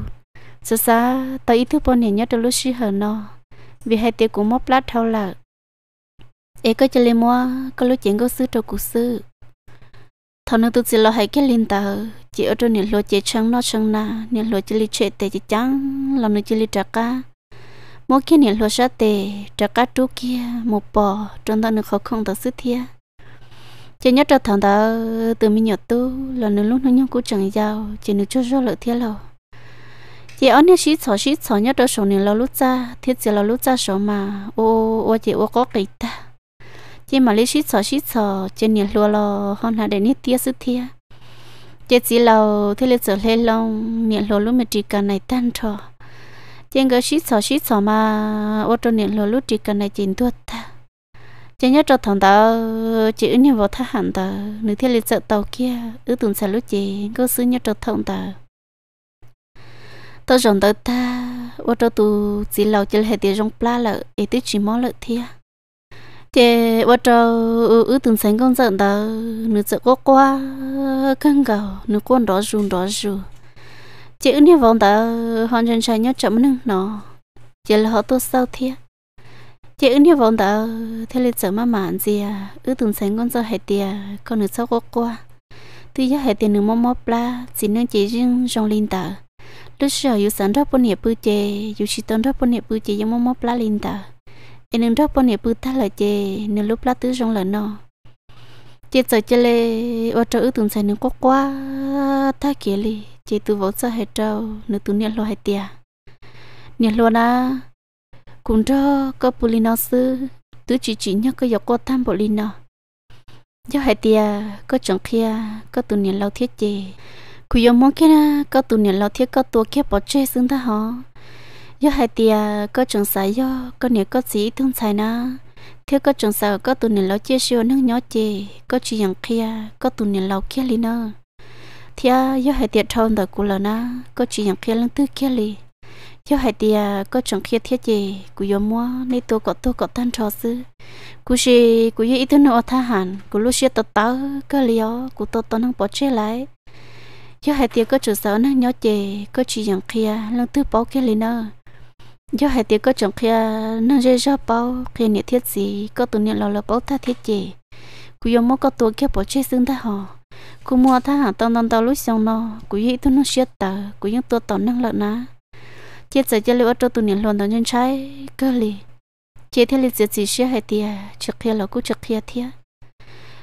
sợ sá tao ý thức bỏ nhà nhớ được lúc xí hở nó vì hai tiền cũng mắm plus thâu lạc ấy có cho lên mua có lúc có xứ trâu cụ xứ thằng nó tụt xí lo hay cái linh tờ chỉ ở trong những lối chế trắng nó trắng na những lối chỉ li chế tệ chỉ trắng làm những chỉ li trà cá mỗi khi những lối sát tệ trà cá trú kia một bò trong đó nó khó khăn tờ xứ chỉ nhất là thằng đó từ mình nhỏ tu là nó lúc nó nhung cú chẳng giàu chỉ nó cho cho lợi thia lâu chị ở nhà xí xỏ xỏ nhất đó số này là lúc ra thiết chỉ là lúc ra số mà ô ô chị ô có kỳ ta chỉ mà lấy xít sợ xít sợ trên nhà lúa lo hôm nay để nít tia sức thia chỉ chỉ lâu thế lấy sợ lên long nhà lúa lúc mà chỉ cần này tan trò trên cái xít sợ xít sợ mà ô tô nhà lúa lúc chỉ cần này chín tuột ta trên nhớ cho thằng tao chỉ ứng nhau vào thắt hẳn tao nữ thế lấy sợ tàu kia ứ tuần sợ lúc chỉ có xứ nhớ cho thằng tao tao rồng tao ta ô tô tu chỉ lâu chỉ là hệ tiền rong pla lợ ấy tới chỉ mó lợ thia thế bắt đầu ứ từng sáng công giận đó nữ sợ có qua căng cầu nữ quân đó run đó dù chị ứ như vòng đó hoàn thành trai nhớ chậm nâng nó chị là họ tôi sau thế chị ứ như vòng đó thế là sợ mà mạn gì à ứ từng sáng con giận hệ tiền còn nữ sợ có qua tuy giờ hệ tiền nữ mong mong pla chỉ nên chỉ riêng trong linh tờ lúc sau yêu sáng đó bốn hiệp bưu chê yêu chỉ tôn đó bốn hiệp bưu chê yêu mong mong pla linh tờ nên rất bọn này bự ta là chê nên lúc lá tứ trong là nó chị sợ chê lệ ô trợ ư tùng sai nên quá quá ta kia li chị từ vỗ sợ hết trâu nên từ niệm lo hết tia niệm lo na cũng cho có bù li nó sư tứ chỉ chỉ nhắc có dọc cô tham bộ li nó do hết tia có chẳng kia có từ niệm lo thiết chê cứ yếm mong kia có từ niệm lo thiết có tu kia bỏ chê xứng ta hả yo hai tia có trường sai yo có nhiều có gì thương sai na thiếu có trường sai có tụi này lâu chia sẻ nước nhỏ chê có chuyện yang kia có tụi này lâu kia li na thia yo hai tia thâu đó cú là na có chuyện yang kia lăng tư kia li yo hai tia có trường kia thiết chê cú yo mua nay tôi có tôi có tan trò sư cú gì cú yo ít thứ nữa tha hẳn cú lúc xia tao tao cái li cú tao tao năng bỏ chê lại yo hai tia có trường sai nước nhỏ chê có chuyện yang kia lăng tư bỏ kia li na do hai tiệc có chồng kia nó dễ cho bao kia nhiệt thiết gì có tụi nhiệt lò lò bao ta thiết gì cú yếm mốt có tụi kia bỏ chết xương ta họ cú mua ta hả tông tông tao lúc xong nó cú yếm tụi nó xiết tờ cú yếm tụi tao năng lợn ná chết giờ chơi liệu cho tụi nhiệt luôn tao nhân trái cơ lì chết thế liệt giết gì xia hai tiệc trước kia lò cú trước kia thiệt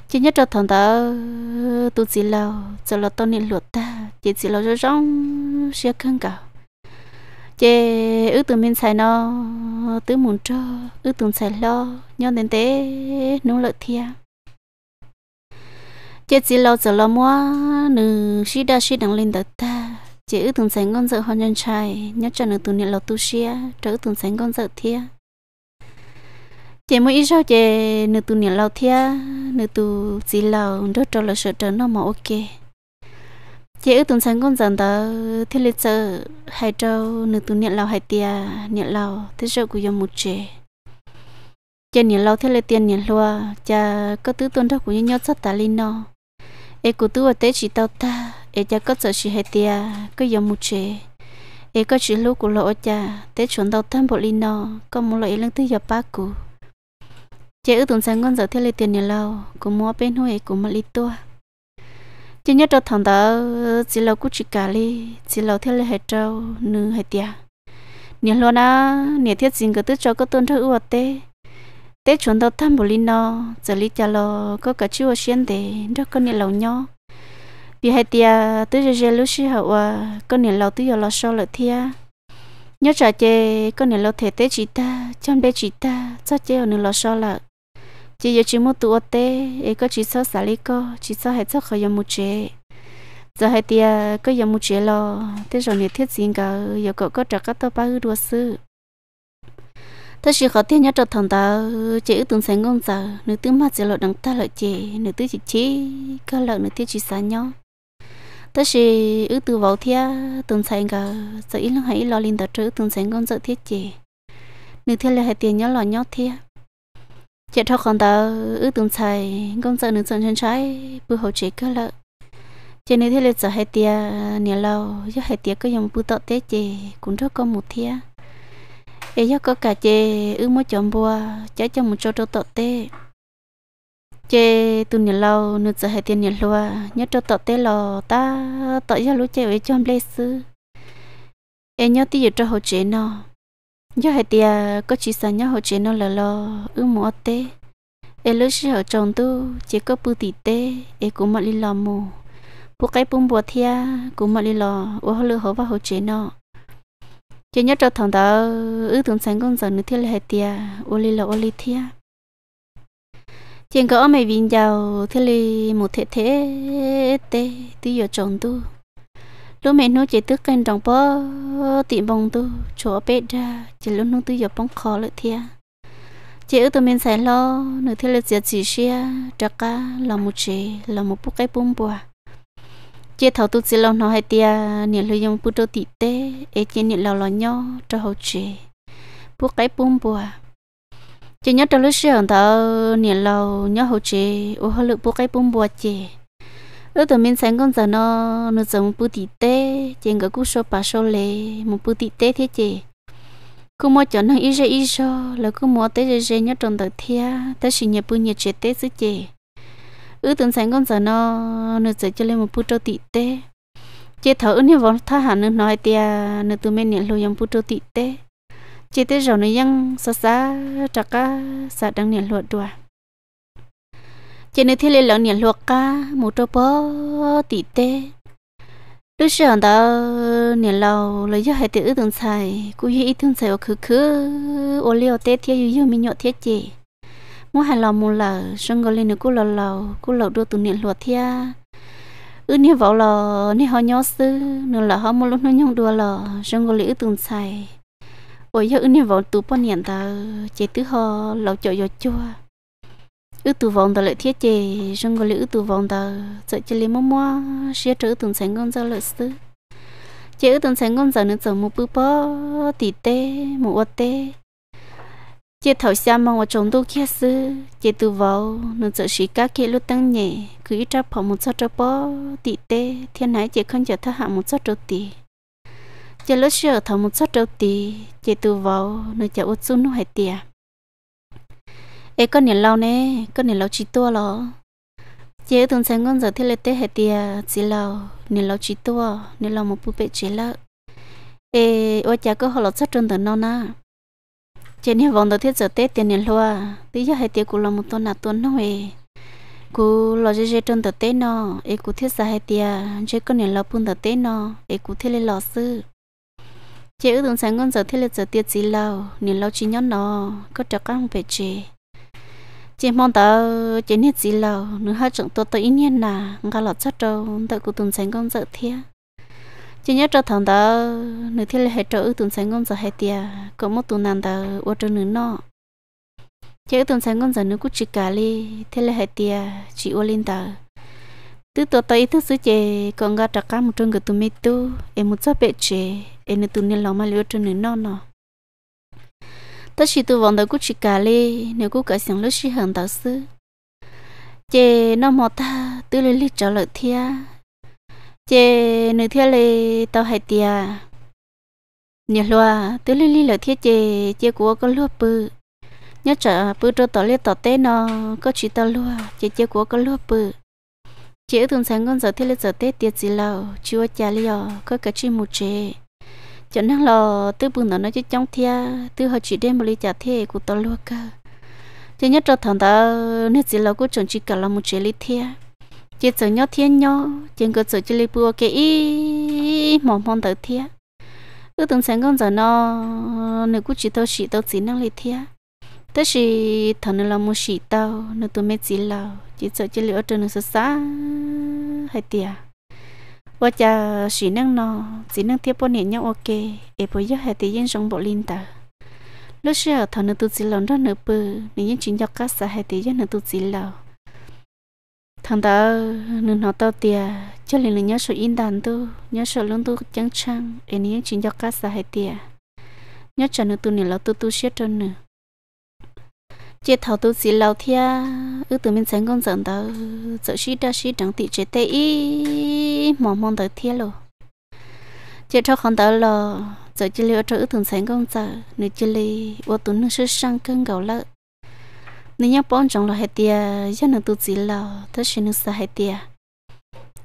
chỉ nhất cho thằng ta tu gì lâu cho là tao nhiệt luật ta chỉ gì lâu cho rong xia căng cả chê ư tưởng mình xài nó tứ muốn cho ư tưởng xài lo nhau đến thế nung lợi thia chê chỉ lo giờ lo mua nữ xí đa xí đằng lên đợt ta chê ư tưởng xài ngon giờ hoàn nhân trai nhớ cho nữ tụi niệm lo tu xia trở tưởng xài ngon giờ thia chê mỗi ít sao chê nữ tụi niệm lo thia nữ tụi chỉ lo đỡ cho là sợ trở nó mà ok chị ước tuần sáng con dần đó thiết lịch giờ hai trâu nửa tuần nhận lâu hai tia nhận lâu thế giờ của dùng một chế cha nhận lâu thiết lịch tiền nhận loa cha có tứ tuần của cũng nhớ sát ta linh nó e của tứ ở tế chỉ tao ta e cha có sợ chỉ hai tia có dùng một chế e có chỉ lúc của lỗ cha tế chuẩn tao thân bộ linh nó có một loại lương thứ giờ ba củ chị ước tuần sáng con giờ thiết lịch tiền nhận lâu của mua bên hoa e cũng mà lít toa chỉ nhớ cho thằng đó chỉ lâu cũng chỉ cả đi chỉ lâu thế là hết trâu nữ hết tia. nhiều luôn á nhiều thiết gì cái thứ cho cái tôn thơ ưu tê tê chuẩn đó tham bồ linh nó giờ li cho lo có cả chữ ở xuyên để đó con nhiều lâu nhau vì hết tia tứ giờ giờ lúc xí hậu à con nhiều lâu tứ giờ lo sao lợi thia nhớ trả chê con nhiều lâu thể tê chỉ ta chăm bé chỉ ta cho chê ở nửa lo sao lợi chỉ giờ chỉ mua tụ tê ấy có chỉ sợ xả lý có chỉ sợ hết sợ khỏi giờ mua chế giờ hai tia có giờ mua chế lo thế rồi nhiệt thiết xin cả giờ có có trả các tao ba đua sư Thật sự khó thiên nhất cho thằng ta chỉ ước từng sáng ngon giờ nữ tư mắt sẽ lợi đằng ta lợi chế nữ tư chỉ chỉ có lợi nữ tư chỉ sáng nhó. Thật sự ước từ vào thia từng sáng cả giờ ít lúc hãy lo lên ta trước từng sáng ngon giờ thiết chế nữ thiên là hai tiền nhớ lo nhau thia chết thọ còn tớ ư từng chạy công sợ nữ sơn chân trái bữa hậu chị cơ lợ chị nếu thế là sợ hai tia nè lâu chứ hai tia cứ dùng bữa tọt tết chị cũng rất có một thia ấy cho có cả chị ư mỗi chọn bua chả cho một chỗ tọt tết chị từ nè lâu nữ sợ hai tia nè lâu nhớ chỗ tọt tết lò ta tọt cho lũ chị ấy cho em lấy sư ấy nhớ tí giờ cho hậu chị nó nhớ hai tia có chỉ sản nhớ họ chế nó là lo ư mỏ tê em lúc xưa họ trồng tu chỉ có bự tỉ tê em cũng mặc đi lò mù bố cái bún bò thia cũng mặc đi lò ô họ lừa họ và họ chế nó chỉ nhớ cho thằng đó ư thằng sáng con giờ nữa thiết là hai tia ô li lò ô li thia chỉ có mày vin giàu thiết là một thế thế tê tí giờ trồng tu lúc mẹ nó chỉ tức cần đồng bó tìm bông tu chỗ bé ra chỉ lúc nó tu dọc bông khó lợi thia chị ở tụi mình sẽ lo nửa thế là giật chỉ xia trắc cá là một chị là một bút cái bông bùa chị thầu tu chỉ lo nó hay tia nhiều lời dùng bút đôi tị tế ấy chị nhiều lo lo nhau cho hậu chị bút cái bông bùa chị nhớ trong lúc xưa thầu nhiều lo nhau hậu chị ô hơi lực bút cái bông bùa chị lúc tụi mình sáng con giờ nó nó giống bút tì tê trên cái cú số bà số lệ một bút tì tê thế chị cứ mua chọn nó ít ra ít ra là cứ mua tê ra ra nhớ trồng tờ thia tớ chỉ nhớ bút nhớ chế tê chứ chị ư tụi sáng con giờ nó nó giờ cho lên một bút trâu tì tê chị thở ư nhớ vòng tha hẳn nữa nói tia nữa tụi mình nhận lôi dòng bút trâu tì tê chị tê rồi nó ยัง xa xa chắc cả xa đang nhận luật đùa chỉ nên thiết lên lợn nhện luộc cả một trâu bó tỉ tê đứa trẻ đó nhện lâu lấy cho hai tự ước tương xài cũng như ít tương xài ở khứ khứ ô liu tê thiết yêu yêu mình nhọ thiết chị muốn hai lòng muốn là xong gọi lên nữa cú lầu lầu cú lầu đưa tụi nhện luộc thiết ước nhớ vào lò nhớ họ nhớ sư nữa là họ muốn lúc nó nhung đùa lò xong gọi lấy tương xài ôi giờ ước nhớ vào tụi bọn nhện đó chỉ tứ họ lầu chọi vào chua ước tu vong ta lợi thiết chế trong cái ước tu vong ta sợ chỉ lấy mua mua xé trở từng sáng con ra lợi sư chế ước từng sáng con giờ nữa giờ một bữa bó tỷ tê một ô tê chế thảo xa mong ở trong tu kia sư chế tu vong nữa giờ xí cá kia lúc tăng nhẹ cứ ít một sao trở bó tỷ tê thiên hải chế không chờ thất hạ một sao trở tỷ. chế lúc xưa thảo một sao trở tỷ, chế tu vong nữa giờ út xuống nó hay tiệt ấy con niệm lâu nè con niệm lâu chỉ tua lo chế thường sáng ngon giờ thế là tết hệ tia chỉ lâu niệm lâu chỉ tua niệm lâu một búp bê chỉ lâu ê ôi cha có họ lọt sát trơn tờ non na chế niệm vòng đầu thiết giờ tết tiền niệm loa tí giờ hệ tia cũng là một tuần là tuần nó về cú lọt chế chế trơn tờ tết nọ, ê cú thiết giờ hệ tia à, chế con niệm lâu phun tờ tết nọ, ê cú thiết lên lọ sư chế ước thường sáng ngon giờ thế là giờ tiết chỉ lâu niệm lâu chỉ nhón nọ, có trò căng về chế chỉ mong tớ chỉ nên gì lâu nữa hết chúng tôi tới nhiên là ngã lọt cho trâu tớ cố tuần sáng công dợ thia chỉ nhớ cho thằng tớ nửa thiên là hệ trợ tuần sáng công dợ hệ tia có một tuần nàng tớ ô trâu nửa nọ chỉ tuần sáng công dợ nửa cũng chỉ cả li thiên là hệ tia chỉ ô lên tớ từ tôi tới thứ sự chè còn ngã trạc cá một trâu người tụi mi tu em một số bệ chè em nửa tuần nên lòng mà liu trâu nửa nọ nọ ta chỉ tu vọng đó cũng chỉ cả lê nếu cũng cả sáng lúc chỉ hận đạo sư chè nó mò ta tư lên lít trở lợi thia chè nữ thia lê tao hay tia nhiều loa tư lên lít lợi thia chè chè của có lúa bự nhớ trở bự cho tao lê tao té nó có chỉ tao lúa chè chè của có lúa bự chè thường sáng con giờ thia lê giờ té tiệt gì lâu chưa chả liều có cả chi một chè cho nên là tư bưng nó nó chứ trong thia tư họ chỉ đem một ly trà thế của tao luôn cơ cho nhất cho thằng ta nên chỉ là của chồng chỉ cả là một chế ly thia chỉ chồng nhau thiên nhau chỉ có chồng chỉ ly bùa cái ý mỏng mỏng tới thia ước tưởng sáng con giờ nó nếu cũng chỉ tao chỉ tao chỉ năng ly thia thế thì thằng nó là một chỉ tao nó tụi mẹ chỉ là chỉ chồng chỉ lấy ở trên nó xa hay tiệt ว่าจะสีนั่งนอสีนั่งเทียบปนเห็นยังโอเคเอปยอให้ตียังจงบลินตาลูกเชื่อถอนตุจิหลอนด้านเนื้อปืนนี่ยังจินยอกกัสให้ตียังเนื้อตุจิหลอทางตาเนื้อหนอเต้าเตียเจ้าหลินเนื้อสูอินดันตูเนื้อสูลุงตูจังชังเอ็นยังจินยอกกัสให้เตียเนื้อจันเนื้อตุนี่เราตุตุเชื่อจนเนื้อ chế thầu tu sĩ lâu thia ư từ mình sáng công dẫn đó sợ sĩ đa sĩ chẳng tị chế tê y mong mong tới thia lô chế thầu không đầu lô sợ chỉ liệu cho ư thường sáng công giờ nữ chỉ li ô tu nữ sư sang cơn gạo lợ nữ nhóc bọn trong lò hết tia do nữ tu sĩ lâu thất sĩ nữ sa hết tia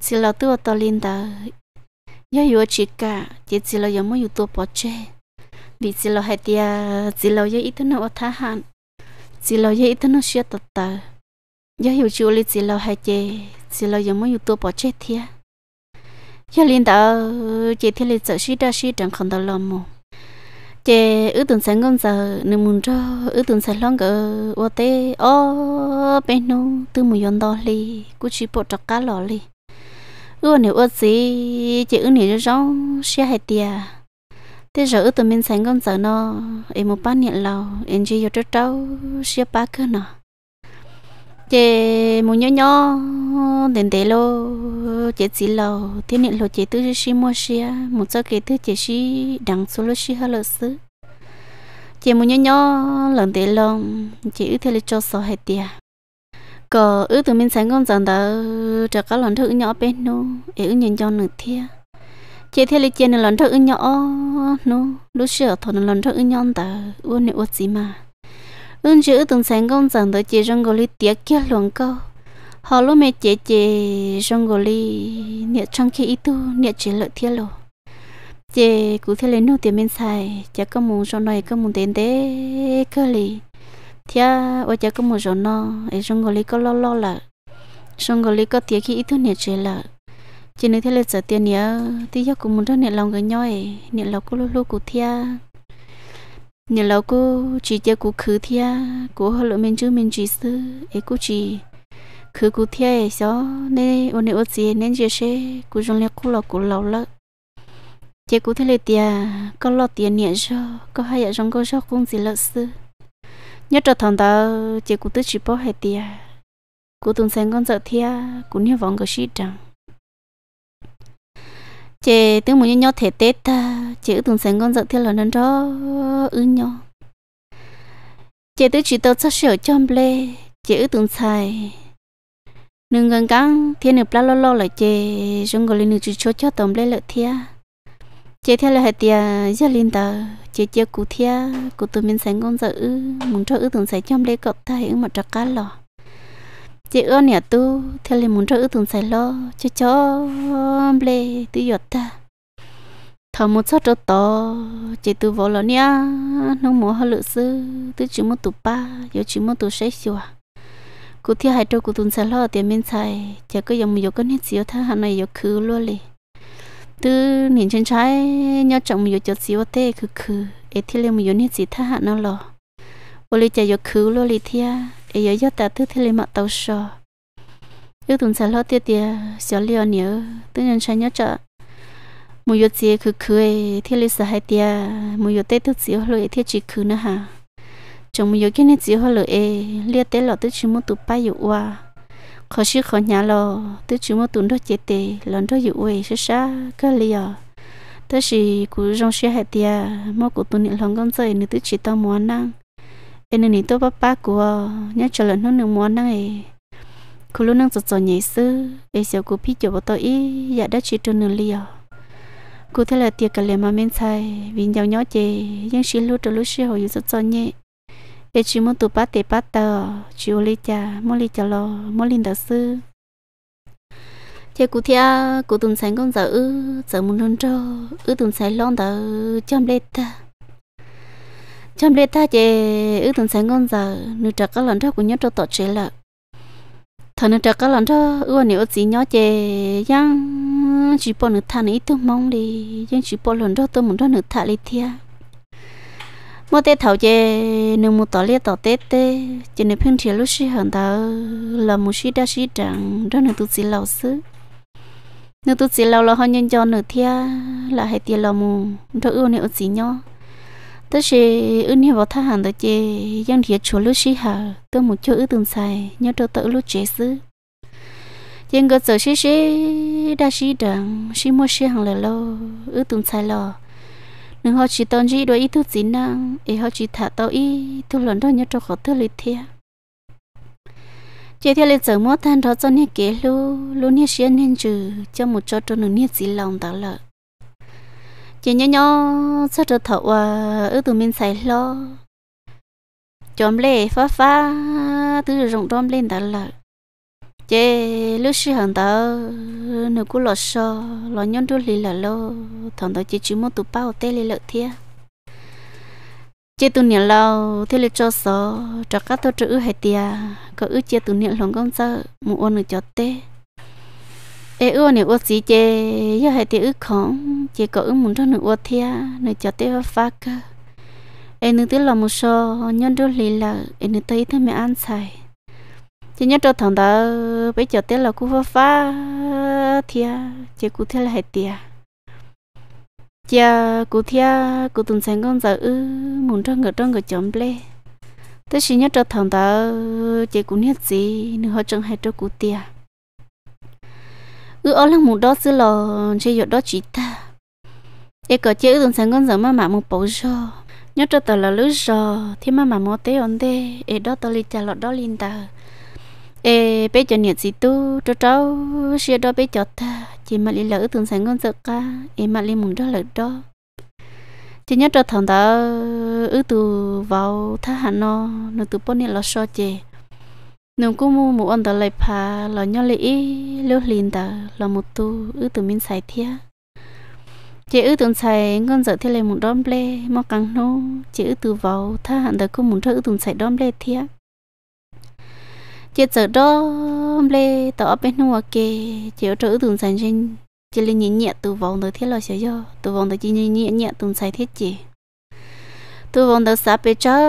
sĩ lâu tu ở to linh đó do yếu chỉ cả chế sĩ lâu yếu mới yếu tu bỏ chế vì sĩ lâu hết tia sĩ lâu yếu ít nữa ở thá hạn chỉ lo ye ít nó xia tật tờ giờ hiểu chú li chỉ lo hai chê chỉ lo giờ mới yêu tôi bỏ chết thia giờ liên đạo chị thì li sợ xí đa xí chẳng còn đâu lo mồ, chị ở tuần sáng ngon giờ nếu muốn cho ở tuần sáng long gỡ ô tê ô bên nô từ mùi yon đó li cứ chỉ bộ trọc cá lò li ở nếu ở gì chị ở nếu cho rong xia hay tia thế giờ tụi mình sáng con giờ nó em một bán nhận lầu em chỉ yêu trước trâu xia ba cơ nọ chị muốn nhớ nhớ đến để lô chị chỉ lầu thế nhận lô chị tư xí mua xia một số cái thứ chị xí đằng số lô xí hơi lợn xứ chị muốn nhớ nhớ lần để lô chị ư thế là cho sợ hết tiệt có ư tụi mình sáng con giờ đó cho các lần thứ nhỏ bên nó ư nhìn cho nửa thiệt chế thế là chế nó lần thơ ưng nhỏ nó lúc sửa thọ nó lần thơ ưng nhon tờ uôn nè uất gì mà ưng chữ từng sáng công chẳng tới chế rong gọi li tiếc kia luồng câu họ lúc mẹ chế chế rong gọi li nhẹ trong khi ít tu nè chế lợi thiết lộ chế cụ thế là nô tiền bên sai chả có muốn cho nói có muốn tiền thế cơ li thia ô chả có muốn cho nó ấy rong gọi li có lo lo là rong gọi li có tiếc khi ít tu nè chế lợi chỉ nên thế là sợ tiền nhớ tí cho cũng muốn cho nè lòng cái nhoi nè lâu cũng lúc lúc cũng thia nè lòng cô chỉ chơi cũng khứ thia cũng hơi lỡ mình chứ mình chỉ sư ấy cũng chỉ khứ cũng thia ấy sao nè ôn nè ôn gì nên giờ sẽ cũng trong này cũng lâu cũng lâu lắm chơi cũng thế là tiền có lo tiền nhẹ cho có hai vợ dạ chồng có cho không gì lỡ sư nhớ là thằng ta chơi cũng tự chỉ bỏ hai tiền cũng từng sáng con sợ thia cũng nhớ vòng cái shit rằng chị tôi muốn nhau thể tết chị từng sáng con dậy theo là nên đó ư nhó chị tôi chỉ tao sắp sửa cho lê chị từng xài nương gần căng thiên nửa lo lo lại chị trong gọi lên nửa cho cho tầm lê lợi thia chị theo là hai tia gia linh tờ chị chia cụ thia cụ tụi mình sáng con dậy muốn cho ư từng xài cho lê cậu tay ư một trạc cá lò chị ơn nhà tu theo lời muốn cho ư từng xài lo cho cho lê tư giọt ta thọ một sót cho to chị tu vỗ lo nha nó mua hơi lự sư tư chỉ một tụ ba giờ chỉ một tụ sáu xíu à cụ thi hai trâu cụ tuần xài lo tiền bên xài chả có dòng một cái nét xíu tha hà này giờ khứ luôn lì tư nhìn trên trái nhau chồng một giờ xíu tê khứ khứ ấy thi lên một giờ nét xíu tha hà nó lo ô lì chả giờ khứ luôn lì thia giờ giờ ta thứ thế mà tàu sò yêu tuần sau lo tiệt tiệt xóa liều nhớ, tự nhiên sai nhớ chợ mùi yếu tiệt cứ cứ thế là sai tiệt mùi yếu tết thức xíu rồi thế chỉ cứ nữa hả chồng mùi yếu cái này xíu rồi ê liệt tết lọ tết chỉ muốn tụt bay yếu qua khó xí khó nhà lọ tết chỉ muốn tuần đó chết tệ lần đó yếu quê sẽ xa cái liều tết chỉ cố rong xí hai tiệt mỗi cố tuần này lòng con rơi nữa tết chỉ tao muốn năng nên nên tôi bắp bắp của nhớ chờ lần nó nương món này cô luôn năng giật giật nhảy sư em sợ cô phi chụp vào tôi ý dạ đã chỉ cho nửa liều cô thấy là tiệc cả lẽ mà mình sai vì nhau nhỏ chê nhưng chỉ lúc cho lúc xưa hồi giật giật nhẹ em chỉ muốn tụ bắt tệ bắt tờ chỉ lấy trà muốn lấy trà lo muốn lên đạo sư thế cụ thia cụ tùng sáng con giờ ư giờ muốn nôn trơ ư tùng sáng lon tờ chăm lết ta trong lễ ta chị ước tưởng sáng ngon giờ nữ trạc các lần thóc của nhớ cho tọt chế lợ thằng nữ trạc các lần thóc ước nếu gì nhớ chị giang chỉ bỏ nữ thằng ít tôi mong đi giang chỉ bỏ lần thóc tôi muốn cho nữ thằng đi thia mỗi tết thầu chị nữ một tổ lễ tổ tết tê chị nữ phim thiệt lúc sinh hận tao là một sĩ đa sĩ chẳng đó nữ tu sĩ lão sư, nữ tu sĩ lão là họ nhân cho nữ thia là hai tiền là mù thằng ước nếu gì nhớ tôi sẽ ưng hiểu vào thà hàng tôi chỉ dân địa chỗ lúc xí hà tôi muốn cho ước từng xài nhớ cho tôi lúc chế xứ trên cơ sở xí xí đa xí đằng xí mua xí hàng là lâu ước từng xài lò nhưng họ chỉ tôn chỉ đôi ý thức chính năng ý họ chỉ thả tao ý tôi lần đó nhớ cho họ tôi lịch thiệt chỉ theo lịch sử mỗi tháng đó cho nên kể lu lu nên xuyên nên trừ cho một chỗ cho nó nên chỉ lòng tạo lợi chị nhớ nhớ sao trở thọ à ở tụi mình xài lo chóm lệ phá phá từ rộng đom lên đã là chị lúc sư hàng tớ nửa cũ lọ sò lọ nhon đôi lì là lô thằng tớ chỉ chú một tụ bao tê lì lợi thia chị tụ niệm lâu thế lì cho sò cho các tớ chữ hai tia có ư chế tụ niệm lòng công sợ muốn ôn ở cho tê ê ưa nè ưa gì chê giờ hay thì ư khổng chê có ư muốn cho nữ ưa thia nữ cho tê hoa phá cơ ê nữ tí là một số nhân đôi lì là ê nữ tây thế mẹ ăn xài chê nhớ cho thằng đó bây giờ tê là cú hoa phá thia chê cú thia là hay tia chê cú thia cú tuần sáng con giờ ư muốn cho người trong người chấm lê tớ chỉ nhớ cho thằng đó chê cú nhất gì nữ họ chẳng hay cho cú tia cứ ở lăng một đó xưa lò chơi giọt đó chỉ ta e có chơi tuần sáng con giờ mà mà một bộ cho nhớ cho tao là lứa giờ thì mà mà một té ổn thế, e đó tờ li trả lọ đó liền ta e bé cho nhiệt gì tu cho cháu xe đó bé cho ta chỉ mà li lỡ tuần sáng con giờ ca e mà li muốn đó lỡ đó chỉ nhớ cho thằng ta ứ tu vào thà hà nó nó tu bốn là so chơi nếu cô mua một ông ta lại phá là nhau lấy lưu liền ta là một tu ư từ mình xài thia chị ư tuần xài ngon giờ thế lại một đom lê mà càng nô chị ư từ vào tha hạn đời cô muốn thơ ư tuần xài đom lê thia chị giờ đom lê tỏ bên nô à kê chị ở ư tuần xài trên chị lên nhẹ nhẹ từ vòng tới thiết là sẽ do từ vòng tới chị nhẹ nhẹ nhẹ tuần xài thiết chị từ vòng tới sạp bê chớ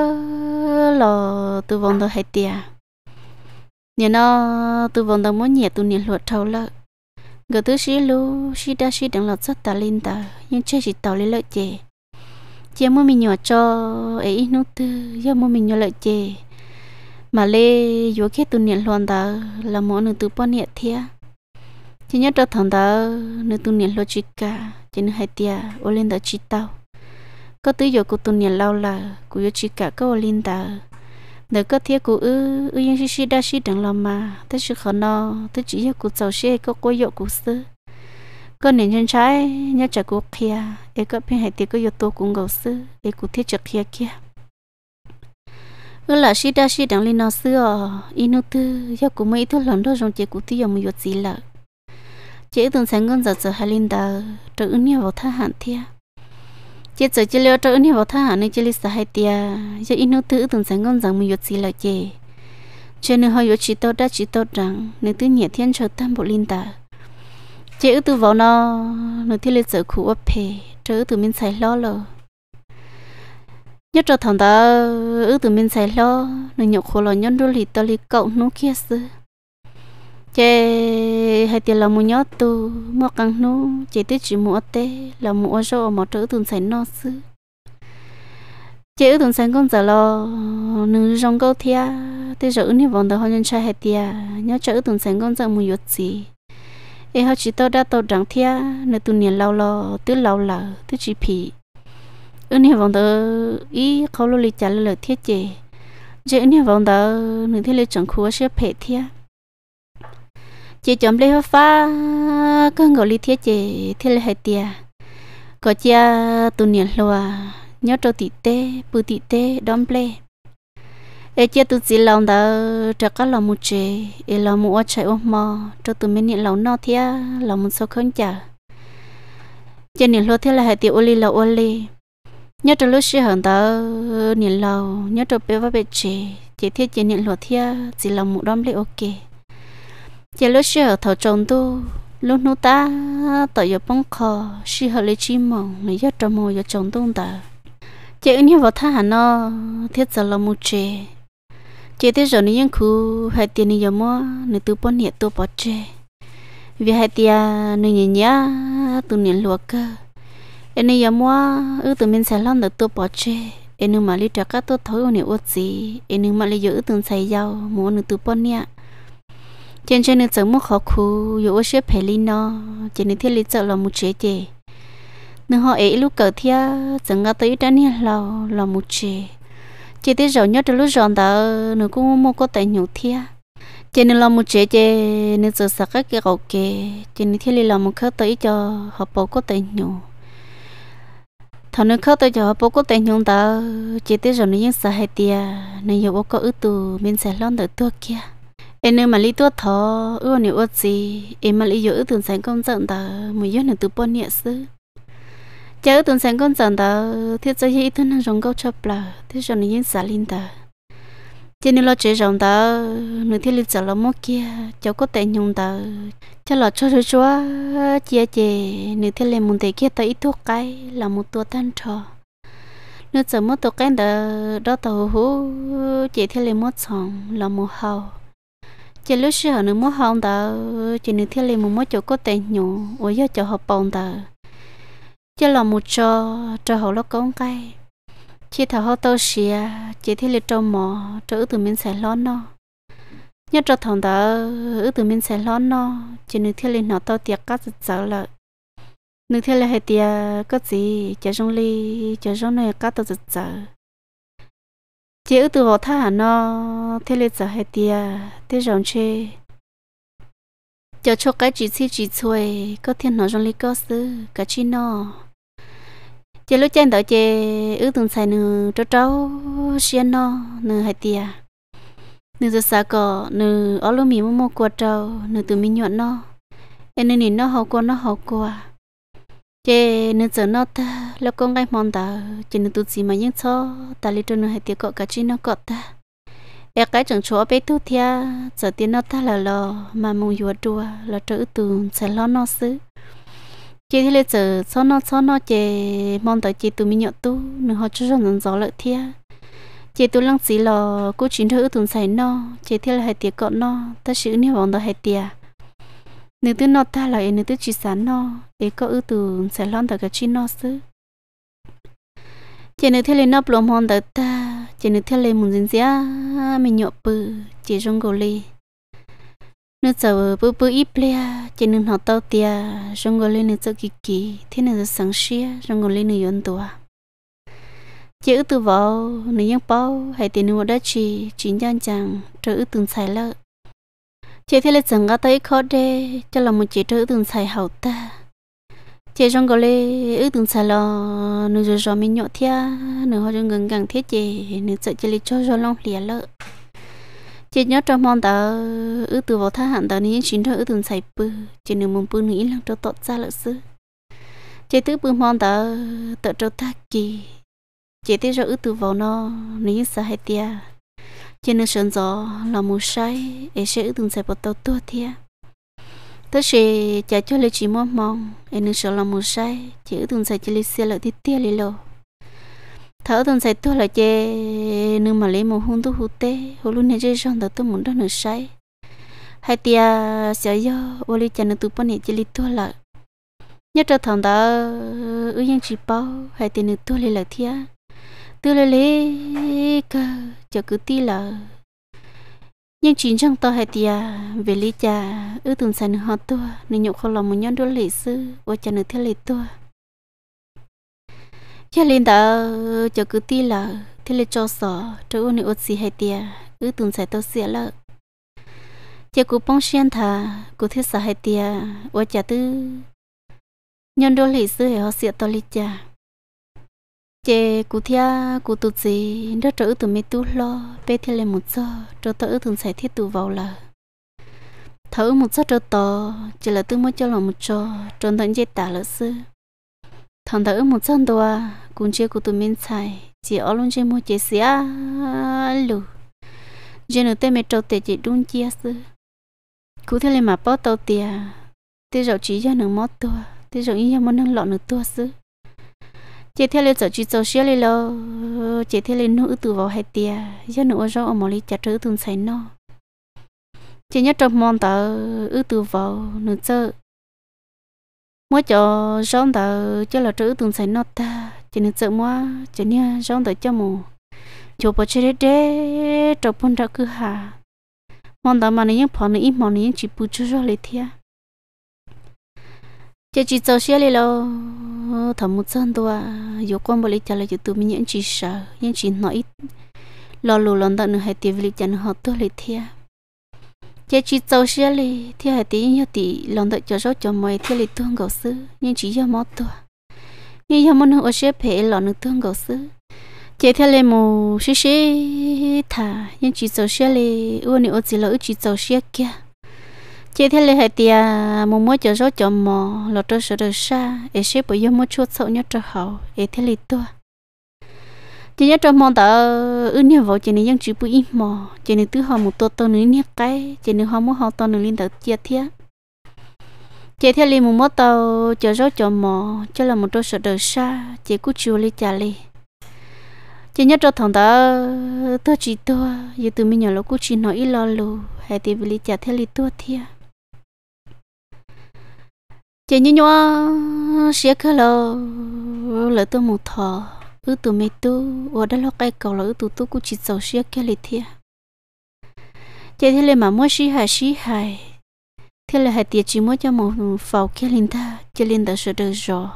là từ vòng tới hai tiền nhà nó từ vòng đầu muốn nhẹ tụi nhà luật thâu lợ người thứ xí lu xí đa xí đằng lọt sắt ta lên tà nhưng chơi chỉ tàu lấy lợi chè chè mua mình nhỏ cho ấy nút tư giờ mua mình nhỏ lợi chè mà lê vừa khi tụi nhà loạn ta là món người từ bọn nhẹ thế chỉ nhớ cho thằng ta nửa tụi nhà luật chỉ cả chỉ nửa hai tia ô lên tà chỉ tàu có thứ giờ cô tụi nhà lâu là cô chỉ cả có ô lên ta nếu có thiết cụ ư ư yên xí đa xí đằng lòng mà thế sự khó nó thế chỉ hiệu cụ giàu xe có cô dậu cụ sư có nền chân trái nhớ chả cụ kia ấy có bên hải tiệc có yếu tố cũng gầu sư ấy cụ thiết chặt kia kia ư là xí đa xí đằng lên nó sư ờ inu tư hiệu cụ mấy thứ lần đó rong chế cụ tiêu một yếu gì lợ chị từng sáng ngân giờ giờ hai linh đờ trở ứng nhau vào tha hạn thiệt chị sợ chị leo cho anh vào thả nên chị lấy sợ hai tia giờ in nó tự từng sáng ngon rằng mình yết gì là chị cho nên họ yết chỉ tốt đã chỉ tốt rằng nên tự nhẹ thiên cho tam bộ linh ta chị ư từ vào nó nó thì lấy sợ khu ấp phe trở từ mình xài lo lo nhất cho thằng ta ư từ mình xài lo nên nhậu khổ lo nhân đôi lì to lì cậu nó kia xưa chế hay tiền là mua nhớ tu mua căng nu chế tới chỉ mua tê là mua cho mà trở tuần sản nó sư chế tuần sản con giờ lo nương trong câu thia tới giờ ứng vòng đầu hôn nhân trai hay tiền nhớ chợ tuần sản con giờ mua yết gì ấy họ chỉ tao đã tao chẳng thia nơi tuần niên lâu lo tới lâu lợ tới chỉ phì ứng vòng đầu ý khâu lô lì trả lời thiết chế chế ứng vòng đầu nương thế lê chẳng khu sẽ phê thia chị chấm lấy hoa pha có ngồi lý thiết chị thiết lấy hai tia có cha tu niệm loa nhớ trâu tị tê bự tị tê đom lê ê chia tu chỉ lòng đó cho các lòng một chế ê lòng một chạy ôm mò cho tu mới niệm lòng nó thia lòng một số không chả cho niệm lo thế là hai tia ô li là ô li nhớ cho lúc xưa hẳn đó niệm lòng nhớ cho bé và bé chế chị thiết chị niệm lo thia chỉ lòng một đom lê ok giờ lúc xưa thầu trồng tu lúc nô ta tại giờ bông khò, xí hợp lấy chim mỏng này giờ trồng mồi giờ trồng tu ta giờ như vào thà nó thiết giờ là một chè chè thế rồi những khu hai tiền này giờ mua này từ bốn nhẹ tôi bỏ chè vì hai tiền này nhẹ nhá từ nhẹ luộc cơ em này giờ mua ư từ mình sẽ lăn được tôi bỏ chè em mà lấy trả các tôi thối này uất gì em mà lấy giờ ư từng xài dầu muốn này từ bốn nhẹ trên trên nữa chẳng muốn khó khu dù ở sẽ phải lên nó trên nữa thiết lý sợ là một chế chế nữa họ ấy lúc cỡ thia chẳng ngã tới đó nè là là một chế chế tới rồi nhớ tới lúc rồi đó nữa cũng muốn có tài nhiều thia trên nữa là một chế chế nữa giờ sạc cái cái gạo kê trên nữa thiết lý là một khớ tới cho họ bảo có tài nhiều thằng nó khóc tới cho bố có tên nhung ta chỉ tới rồi nó yên sợ hay tia nên giờ bố có ước tù mình sẽ lon được tua kia em nếu mà lý tuốt thọ ưa nếu ước gì em mà lý dữ tưởng sáng công giận tờ mới dữ nên từ bốn nhẹ sư chớ tưởng sáng công giận tờ thiết cho hi thân rong câu chập là thiết cho nên xả linh tờ cho nên lo chế rong tờ nửa thiết lịch giờ lo mốt kia cháu có tệ nhung tờ cho lo cho cho chúa chia chè nửa thiết lên muốn tệ kia tờ ít thuốc cái là một tua tan trò nửa giờ mất tờ cái tờ đó tờ hú chỉ thiết lấy mốt sòng là một hào chỉ lúc xưa nó muốn hông ta chỉ nó thiết lên một mối chỗ có tiền nhủ ở giờ chỗ họ bồng ta chỉ là một chỗ cho họ lúc công cái chỉ thảo họ tao xìa chỉ thiết lên trong mỏ chỗ từ mình sẽ lón nó nhớ cho thằng ta ở từ mình sẽ lón nó chỉ nó thiết lên nó tao tiệc các cắt sợ là nó thiết lên hay tiệc các gì chỉ trong ly chỉ trong này cắt tao sợ chỉ ở từ họ tha nó thế lên giờ hay tia thế rồng chê cho cho cái chị xí chị xuôi có thiên nó trong lý có sư cả chi nó chỉ lúc trên đó chê ước từng xài nư cho cháu xiên nó nư hay tia nư giờ xa cỏ nư ở lúc mì mua mua quạt trâu nư từ mi nhuận nó em nên nhìn nó hậu qua nó hậu qua chế nó giờ nó ta lo con cái mòn ta chế nó tụt gì mà những cho ta lấy cho nó hai tiếng cọ cả chi nó cọ ta e cái chẳng chỗ bé tu thia giờ tiếng nó ta là lo mà mong vừa đua là trở từ sẽ lo nó xứ chế thì lấy giờ cho nó cho nó chế mòn ta chế tu mình nhậu tu nó họ cho cho nó gió lợi thia chế tu lăng xí lo cô chính thứ tụi sai nó chế thì là hai tiếng cọ nó ta xử như bọn đó hai tiếng nếu tôi nó ta là nếu tôi chỉ sáng nó để có ưu tưởng sẽ lon tới cái chi nó xứ chỉ nếu thế lên nó plom hòn tới ta chỉ nếu theo lên muốn dính dĩa mình nhộp bự chỉ trong gò lì nếu giờ bự bự ít lẹ chỉ nếu họ tao tia trong gò lì nếu giờ kỳ kỳ thế nếu giờ sáng xia trong gò lì nếu yên tua chỉ ưu tưởng vào nếu yên bao hay tiền nếu đã chỉ chỉ nhân chàng, trở ưu tưởng sai lợt chị thấy là chẳng có thấy khó đê cho là một chị trữ từng xài hậu ta chị trong gọi lê ư từng xài lò nửa rồi rồi mình nhọ thia nửa họ trong gần gần thiết chị nửa sợ chị lấy cho cho long lìa lợ chị nhớ trong mong tờ ư từ vào thác hạn tờ nên chính thôi ư từng xài bự chị nửa mong bự ít lăng cho tọt ra lợ sư chị thứ bự mong tờ tờ cho thác kỳ chị thấy rồi ư từ vào nó nên sợ hay tia cho nên sơn gió là mù say, em sẽ từng sẽ bắt đầu tua thia tất sẽ chạy cho lấy chỉ mong mong em nên sợ là mù say, chỉ từng sẽ chỉ lấy xe lại thiết tia lấy lộ thở từng sẽ tua là chê nhưng mà lấy một hôn tu hụt tê hồ luôn này chơi xong đó tôi muốn đó nữa say, hai tia sợ yo ô lấy chân tu bận này chỉ lấy tua là nhất là thằng đó ư yên chỉ bao hai tia nữa tua lấy lại thiết tư lê lê cơ cho cứ ti lờ nhưng chính trong to hay tia về lý cha ư tuần sản họ tua nên nhục không lòng một nhóm đứa lệ sư và cha nữ thế lệ tua cha lên đó cho cứ ti lờ thế lệ cho sọ cho ưu nữ ốt xì hay tia ư tuần sản tao xịa lợ cha cụ bông xuyên thà cụ thế xã hay tia và cha tư nhân đứa lệ sư hay họ xịa to lì cha chế cụ thia cụ tụt gì nó trở từ mấy tú lo bé thì lên một giờ cho tới thường sẽ thiết tụ vào là thở một giờ cho to chỉ là tôi mới cho là một trò trốn tận dây tả lỡ sư thằng thở một giờ đùa cũng chưa cụ tụi mình xài chỉ ở luôn trên một chế chè xía lù giờ nữa tên mẹ trâu tệ chỉ đúng chia sư cụ thế lên mà bỏ tàu tiền thế rồi chỉ cho nó mót tua thế rồi ý cho muốn năng lọ nữa tua sư chị theo lên giờ chị cho xe lên lo chị theo lên nữ từ vào hai tia giờ nữa ở ông lý chặt chữ thun sấy nó chị nhớ trong mòn tờ ư từ vào nửa chứ mỗi chỗ giống tờ cho là chữ thun sấy nó ta chị nửa chứ mua chị nhớ giống tờ cho mù chỗ bỏ chơi đấy chỗ bún ra cứ hà mòn tờ mà nó những phò nó ít mòn nó những chỉ bù chú rồi lấy thia chị chỉ cho xe lên lo ô thầm một chân tôi yêu quan bồi trả lời cho tụi mình những chỉ sợ những chỉ nói lo lù lon tận hai tiếng lịch chẳng họ tôi lịch thia chỉ chỉ tàu xe li thì hai tiếng như tỷ lon tận cho số cho mày thì lịch tương gấu sư nhưng chỉ do mót tôi nhưng do món hồ xe phê lon được tương gấu sư chỉ theo lên một xí xí thả nhưng chỉ tàu xe li ô này ô chỉ là chỉ tàu xe kia chỉ thấy là hai tia mua mua cho rốt cho mò lọt cho sửa được xa ấy xếp bây giờ mua chuột sâu nhất cho hậu ấy thấy là tua chỉ nhớ cho mong tớ ư nhớ vào chỉ nên dân chỉ bùi mò chỉ nên tứ họ một tô tô nữa nhát cái chỉ nên họ muốn họ tô nữa lên tớ chia thiết chỉ thấy là một mốt tàu cho rốt cho mò cho là một tô sửa được xa chỉ cứ chịu lấy chả lấy chỉ nhớ cho thằng tớ tớ chỉ tôi giờ tụi mi nhỏ lúc cứ chỉ nói lo lù hay thì bị trả thấy là tua thiệt chị như nhau sẽ khờ lờ lỡ tôi một thọ ư tụ mẹ tu ở đó lo cái cầu là ư tụ tu cũng chỉ giàu sẽ khờ lì thia. chị thế là mà mua sĩ hài sĩ hài thế là hài tiệt chỉ mua cho một phào kia linh ta chỉ linh đã sợ được rồi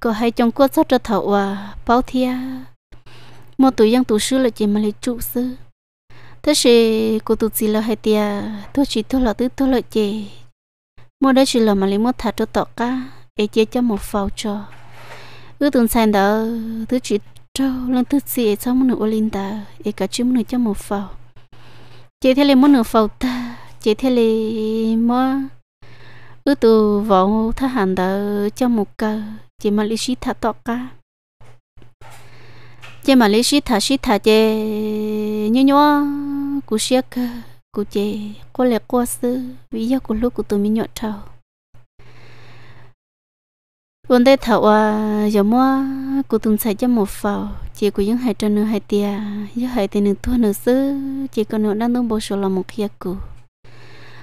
có hai chồng quốc sắp ra thầu à bao thia. mua tụ dân tụ sư là chị mà lấy trụ sư thế thì cô tụ chỉ là hai tiệt tôi chỉ tôi là tôi tôi là chị mua đó chỉ là mà lấy mua thả cho tọt cá để chế cho một phao cho ước tuần sàn đó thứ chỉ trâu lần thứ gì sau một nửa linh ta để cả chim nửa cho một phao chế thế lấy mua nửa phao ta chế thế lấy mua ước tu vào thả hàng đó cho một cơ chế mà lấy xí thả tọt cá chế mà lấy xí thả xí thả chế nhớ nhớ cú xí cơ cụ chê cô lệ cô sư vì giờ cụ lúc cụ tụi mình nhọt trâu vấn đề thảo à giờ mua cụ tụi xài cho một phào chỉ cụ những hai trăm nửa hai tia giờ hai tia nửa thua nửa sư chỉ còn nửa đang đông bộ số là một kia cụ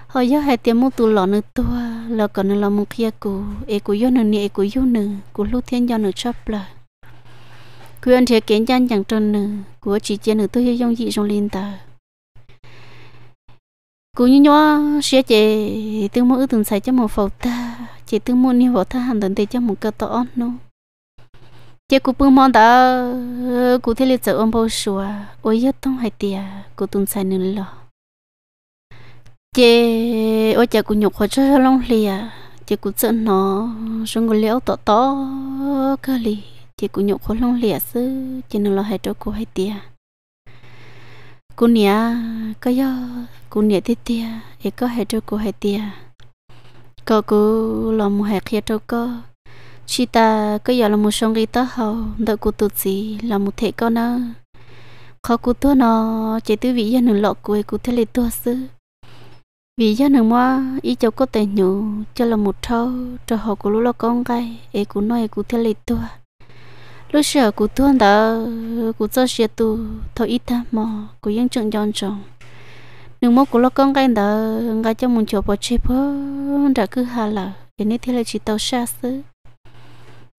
họ giờ hai tia mua tu lọ nửa tua là còn nửa là một kia cụ e cụ yo nửa nè cụ yêu nửa cụ lúc thiên do nửa chấp là cứ anh thế kiến chân chẳng trơn nửa của chỉ chế nửa tôi dùng dị trong liên tờ cú như nhỏ sẽ chị tương mỗi tuần sai cho một phẩu ta chị tương mỗi như vợ ta hàng tận thì cho một cơ to on nó chị cú bưng món đã cú thấy lịch sử ông bao sủa ôi nhất tông hay tiề cú tuần sai nữa lò chị ôi chị cú nhục khỏi cho long lìa chị cú trợ nó xong cú liễu to to cơ lì chị cú nhục khỏi long lìa sư chị nữa lo hay cho cú hay tiề cô nhỉ, có do cô nhỉ tít tia thì có hệ cho cô hệ tia có cô làm một hệ kia cho cô chỉ ta có giờ làm một song cái tớ hầu đợi cô tự gì làm một thể con nó khó cô tớ nó chỉ tư vị giờ nửa lọ cuối cô thế lệ tớ sư vì giờ nửa mà y cháu có tiền nhủ cho là một thâu cho họ cô lúc là con gái ấy cô nói ấy cô thế lệ tớ lúc xưa cụ thôn đã cụ cho xe tu thôi ít ta mà cụ yên chọn chọn chồng, nhưng mà cụ lo con cái đã ngay cho mình chụp bỏ chế bơ đã cứ hà là để nên thế là chỉ tàu xa xứ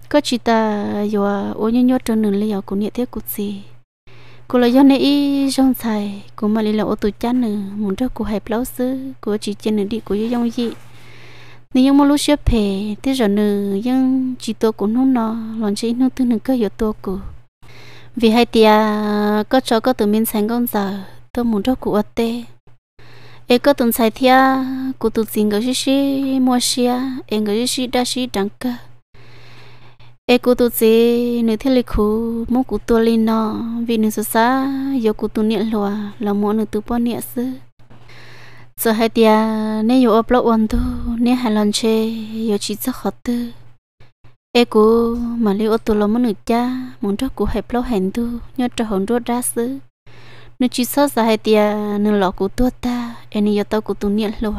có chỉ ta vừa ô nhớ nhớ trong nửa liệu cụ nhẹ thế cụ gì cô là do nãy trong thầy cô mà đi là ô tụ chán nữa muốn cho cô hẹp lâu xứ cô chỉ trên nửa đi cô giống gì nếu như mà lúc xếp phê thế rồi nữ những chỉ tôi cũng không nó lòng chỉ nó tư nữ cơ yếu tôi cụ vì hai tia có cho có từ mình sáng công giờ tôi muốn cho cụ ở tê em có tuần sai thia cụ tụt xin cái gì mua xia em cái gì đã gì đăng cơ em cụ tụt gì nữ thế lịch khu muốn cụ tôi lên nọ vì nữ số xa giờ cụ tụt niệm lòa là muốn nữ tự bỏ niệm xưa giờ hai tia nếu yêu ốp lỗ ăn tu nếu hai lần chơi yêu chỉ rất khó tư ê e cú mà liu ô tu lo muốn được cha muốn cho cô hai lỗ hẹn tu nhớ cho hồn rốt ra xứ nếu chỉ sợ giờ hai tia nếu lọ cú tua ta em yêu tao cú tu niệm luôn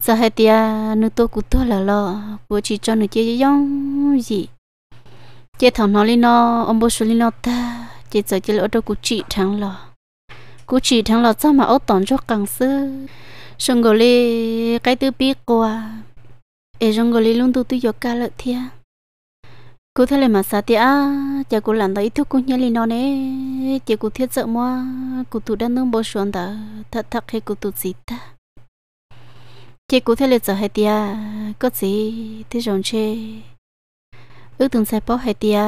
giờ hai tia nếu tôi cú tua là lọ cú chỉ cho nữ chơi giống gì chơi thằng nó lên nó ông bố xuống lên nó ta chơi giờ chơi lỗ đâu cú chỉ thằng lọ cú chỉ thằng lọt sao mà ốt tỏn cho càng sư, xong rồi lê cái tư biết qua ê xong rồi lê luôn tu tu yoga ca lợi thia cú thế là mà sao tia chả cú làm tới thuốc cú nhớ lì nó ấy, chả cú thiết sợ mua cú tu đang nương bố xuống đó thật thật hay cú tu gì ta chả cú thế là sợ hay tia có gì thì rồi chê ước từng sai bó hay tia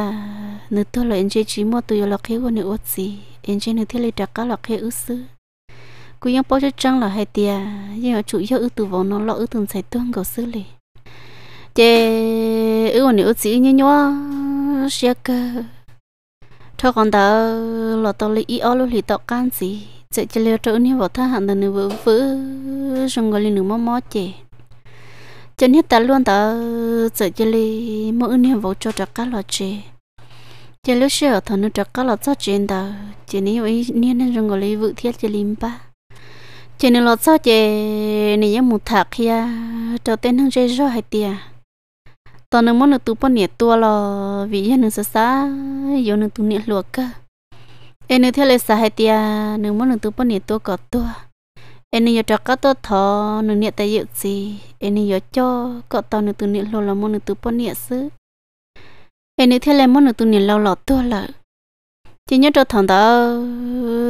nữ tôi lại anh chị chỉ mua tu yoga lọc hiệu của nữ ốt gì yên trên hướng thế lấy trả cá lọc hay ứ sư cú yên bao cho trăng là hai tia nhưng họ chủ yếu ưu từ vòng nó lọ ứ từng sài tương cầu sư lì chê ứ còn nữa chỉ như nhó xe cơ thôi còn đó là tao lấy ý ở lúc thì tao can gì chạy chạy leo trốn như vào thang hàng đàn vừa vỡ xong gọi lên nửa mò mò chê cho nên ta luôn ta chạy chạy lấy mỗi niềm vào cho trả các loại chê chỉ lúc xưa thằng nó chắc có là cho chuyện đó chỉ nếu ấy nếu nên rằng gọi lấy thiết chỉ lim ba chỉ nếu là cho chỉ nếu như một thạc kia cho tên thằng chơi rõ hay tiệt tao nó muốn nó tụ bọn nhiệt tua lo vì giờ nó sợ xa yêu nó tụ nhiệt luộc cơ em nó theo lời xa hay tiệt nó muốn nó tụ bọn nhiệt tua có tua em nó giờ chắc có tao thọ nó nhiệt tại dự gì em nó cho có tao nó tụ nhiệt lo là muốn nó tụ bọn nhiệt xứ em nếu thế là món tụi này lâu lọt tua lợ chỉ nhớ cho thằng đó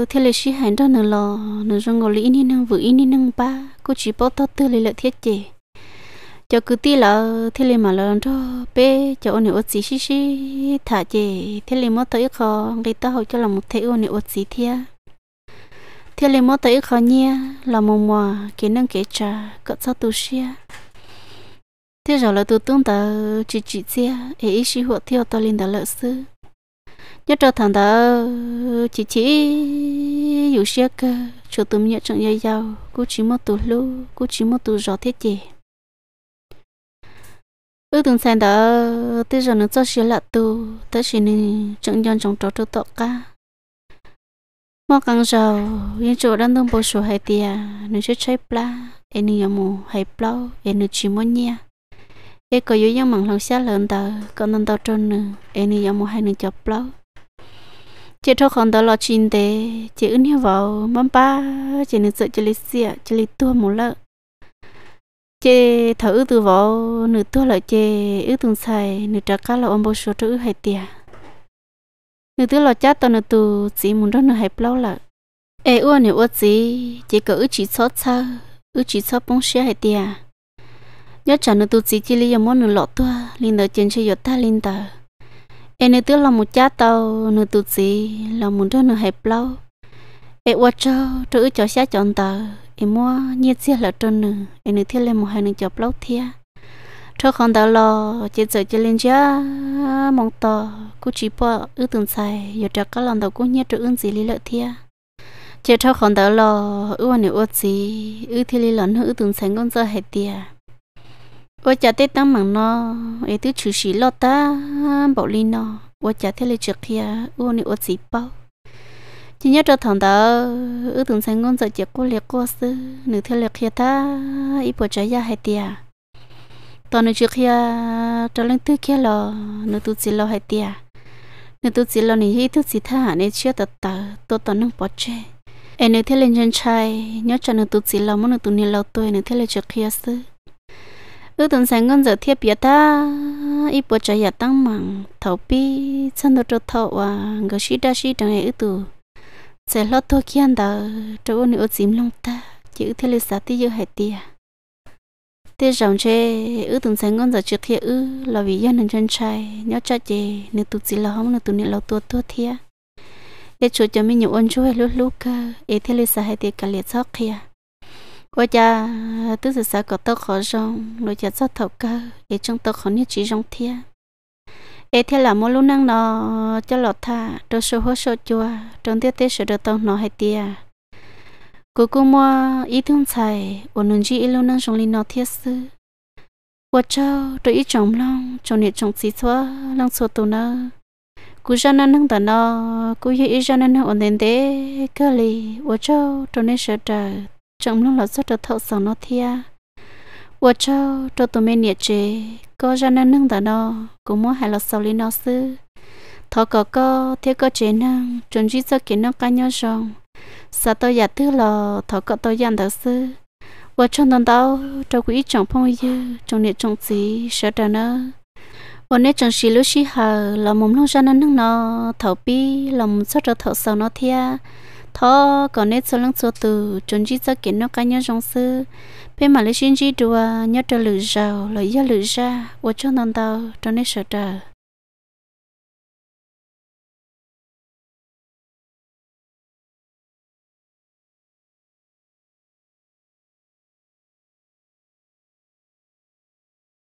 thế là xí hành cho nữa lò nữa rong ngồi lý nên năng vừa ý nên ba cô chỉ bỏ tốt tư lấy lợi thiết chế cho cứ tí là thế là mà lần cho bé cho ông này ốt gì xí xí thả chế thế là mất tới khó người ta học cho là một thế ông này ốt gì thia thế là mất tới khó nhia là mồm mòa kỹ năng kế trà cỡ sao tu xia thế rồi là tôi tung tờ chỉ chỉ xe ấy ý sĩ hộ theo tôi lên đã lỡ sư nhớ cho thằng đó chỉ chỉ dù xe cơ cho tôi nhớ chẳng dây dao cú chỉ một tù lú cú chỉ một tù rõ thế chị ước từng sang đó thế rồi nó cho xe là tù thế xe nên chẳng dọn trong trò tôi tọt cả mà càng giàu những chỗ đang đông bổ số hay tiền nó sẽ chơi pla em nhớ mù hay plau em chỉ muốn nhia cái cô yếu yang mặn lòng xa lớn tờ con nông tao trôn nè em đi yang mua hai nè chọc lâu chị cho con tao lo chín tê chị ưng hiểu vào mắm ba chị nè sợ chị lấy xịa chị lấy tua một lợ chị thở ư từ vào nửa tua lại chị ư từng xài nửa trà cá là ôm bố số chữ hai tiền nửa tua lo chát tao nửa tù, chị muốn đó nửa hai lâu lợ ê ua nửa ua chị chị cỡ chỉ sót sao ư chỉ sót bông xe hai tiền nhớ trả nó tu sĩ chỉ lý món nó lọt tua linh tử trên chơi ta linh tử, em nó tiếc là một cha tàu nó tu sĩ là muốn cho nó hẹp lâu em qua cho cho cho xa chọn tờ em mua nhiệt xe là trơn nữa em nó thiết lên một hai nó chọc lâu thia cho không tàu lo chỉ sợ chỉ lên chưa mong tờ cú chỉ bỏ ước từng xài giờ trả các lần tàu cũng nhớ cho ứng gì lý lợi thia chỉ cho không tàu lo ước anh ước gì ước thì lý lớn ước từng xài con giờ hết tiệt 我家的当忙咯，也都出事了哒，保利咯，我家的来吃呀，我呢我自包。chỉ nhớ cho thằng đó ở từng sáng ngon giờ chỉ có liệt có sư nữ theo liệt kia ta ít trái ya hay tia toàn nữ trước kia cho lên thứ kia lo nữ tu chỉ lo hay tia nữ tu chỉ lo này hết thứ gì tha nên chưa tật tờ tôi toàn bỏ chê em nữ theo lên chân trai nhớ cho nữ tu chỉ lo muốn nữ tu lo tôi e nữ theo liệt trước kia sư ư tuần sáng ngân giờ thiếp biệt ta ít bữa trời giờ tăng mảng thấu bi chân đồ trâu thấu à ngờ sĩ đa sĩ đằng này ư tu sẽ lo khi anh đào, trâu ôn ưu dìm lòng ta chỉ ư thế lịch sử tí dư hải tia thế rộng chê ư tuần sáng ngân giờ trước thiếp ư là vì dân nên chân trai nhớ cha chê nếu tụt gì là không nếu tụt nên lo tua tua thiếp để chủ cho mình nhiều ôn chú hay lúc lúc cơ ý thế lịch sử hải tia cả liệt sót kia và cha tức sự xã có tao khó rong rồi cha rất thầu cơ để chúng tao khó nhất chỉ rong thia ê thế là mỗi lũ năng nọ cho lọt tha đồ số hố số chùa trong tiết tết sự đồ tông nọ hay tia cô cú mua ý thương xài ổn nâng dị ý lâu năng trong linh nọ thiết sư và châu tôi ý chồng lòng trong nhiệt chồng xí xóa long số tù nơ cú ra nó năng tờ nọ cú ý ra nó nâng ổn đến thế cơ lì và cho tôi nên sợ trời trong lúc là rất là thợ sợ nó thia và cho cho tụi mình nhẹ chế có ra năng nâng đã nó cũng muốn hay là sau lên nó sư thọ có có thế có chế năng chuẩn chỉ cho kiến nó cá nhau rong sa tôi giả thứ là thọ có tôi dặn đạo sư và trong tuần đó cho quý chồng phong dư trong nhẹ trong gì sợ đàn nó và nếu chẳng xí lúc xí hờ là mồm lúc ra năng nâng nó thọ bi lòng rất là thợ sợ nó thia thọ còn nét số lăng số từ chuẩn chỉ cho kiến nó cá nhau trong sư bên mà lấy xin chỉ đùa nhớ trở lử giàu lấy ra lử ra ở trong non tàu trong nét sợ trời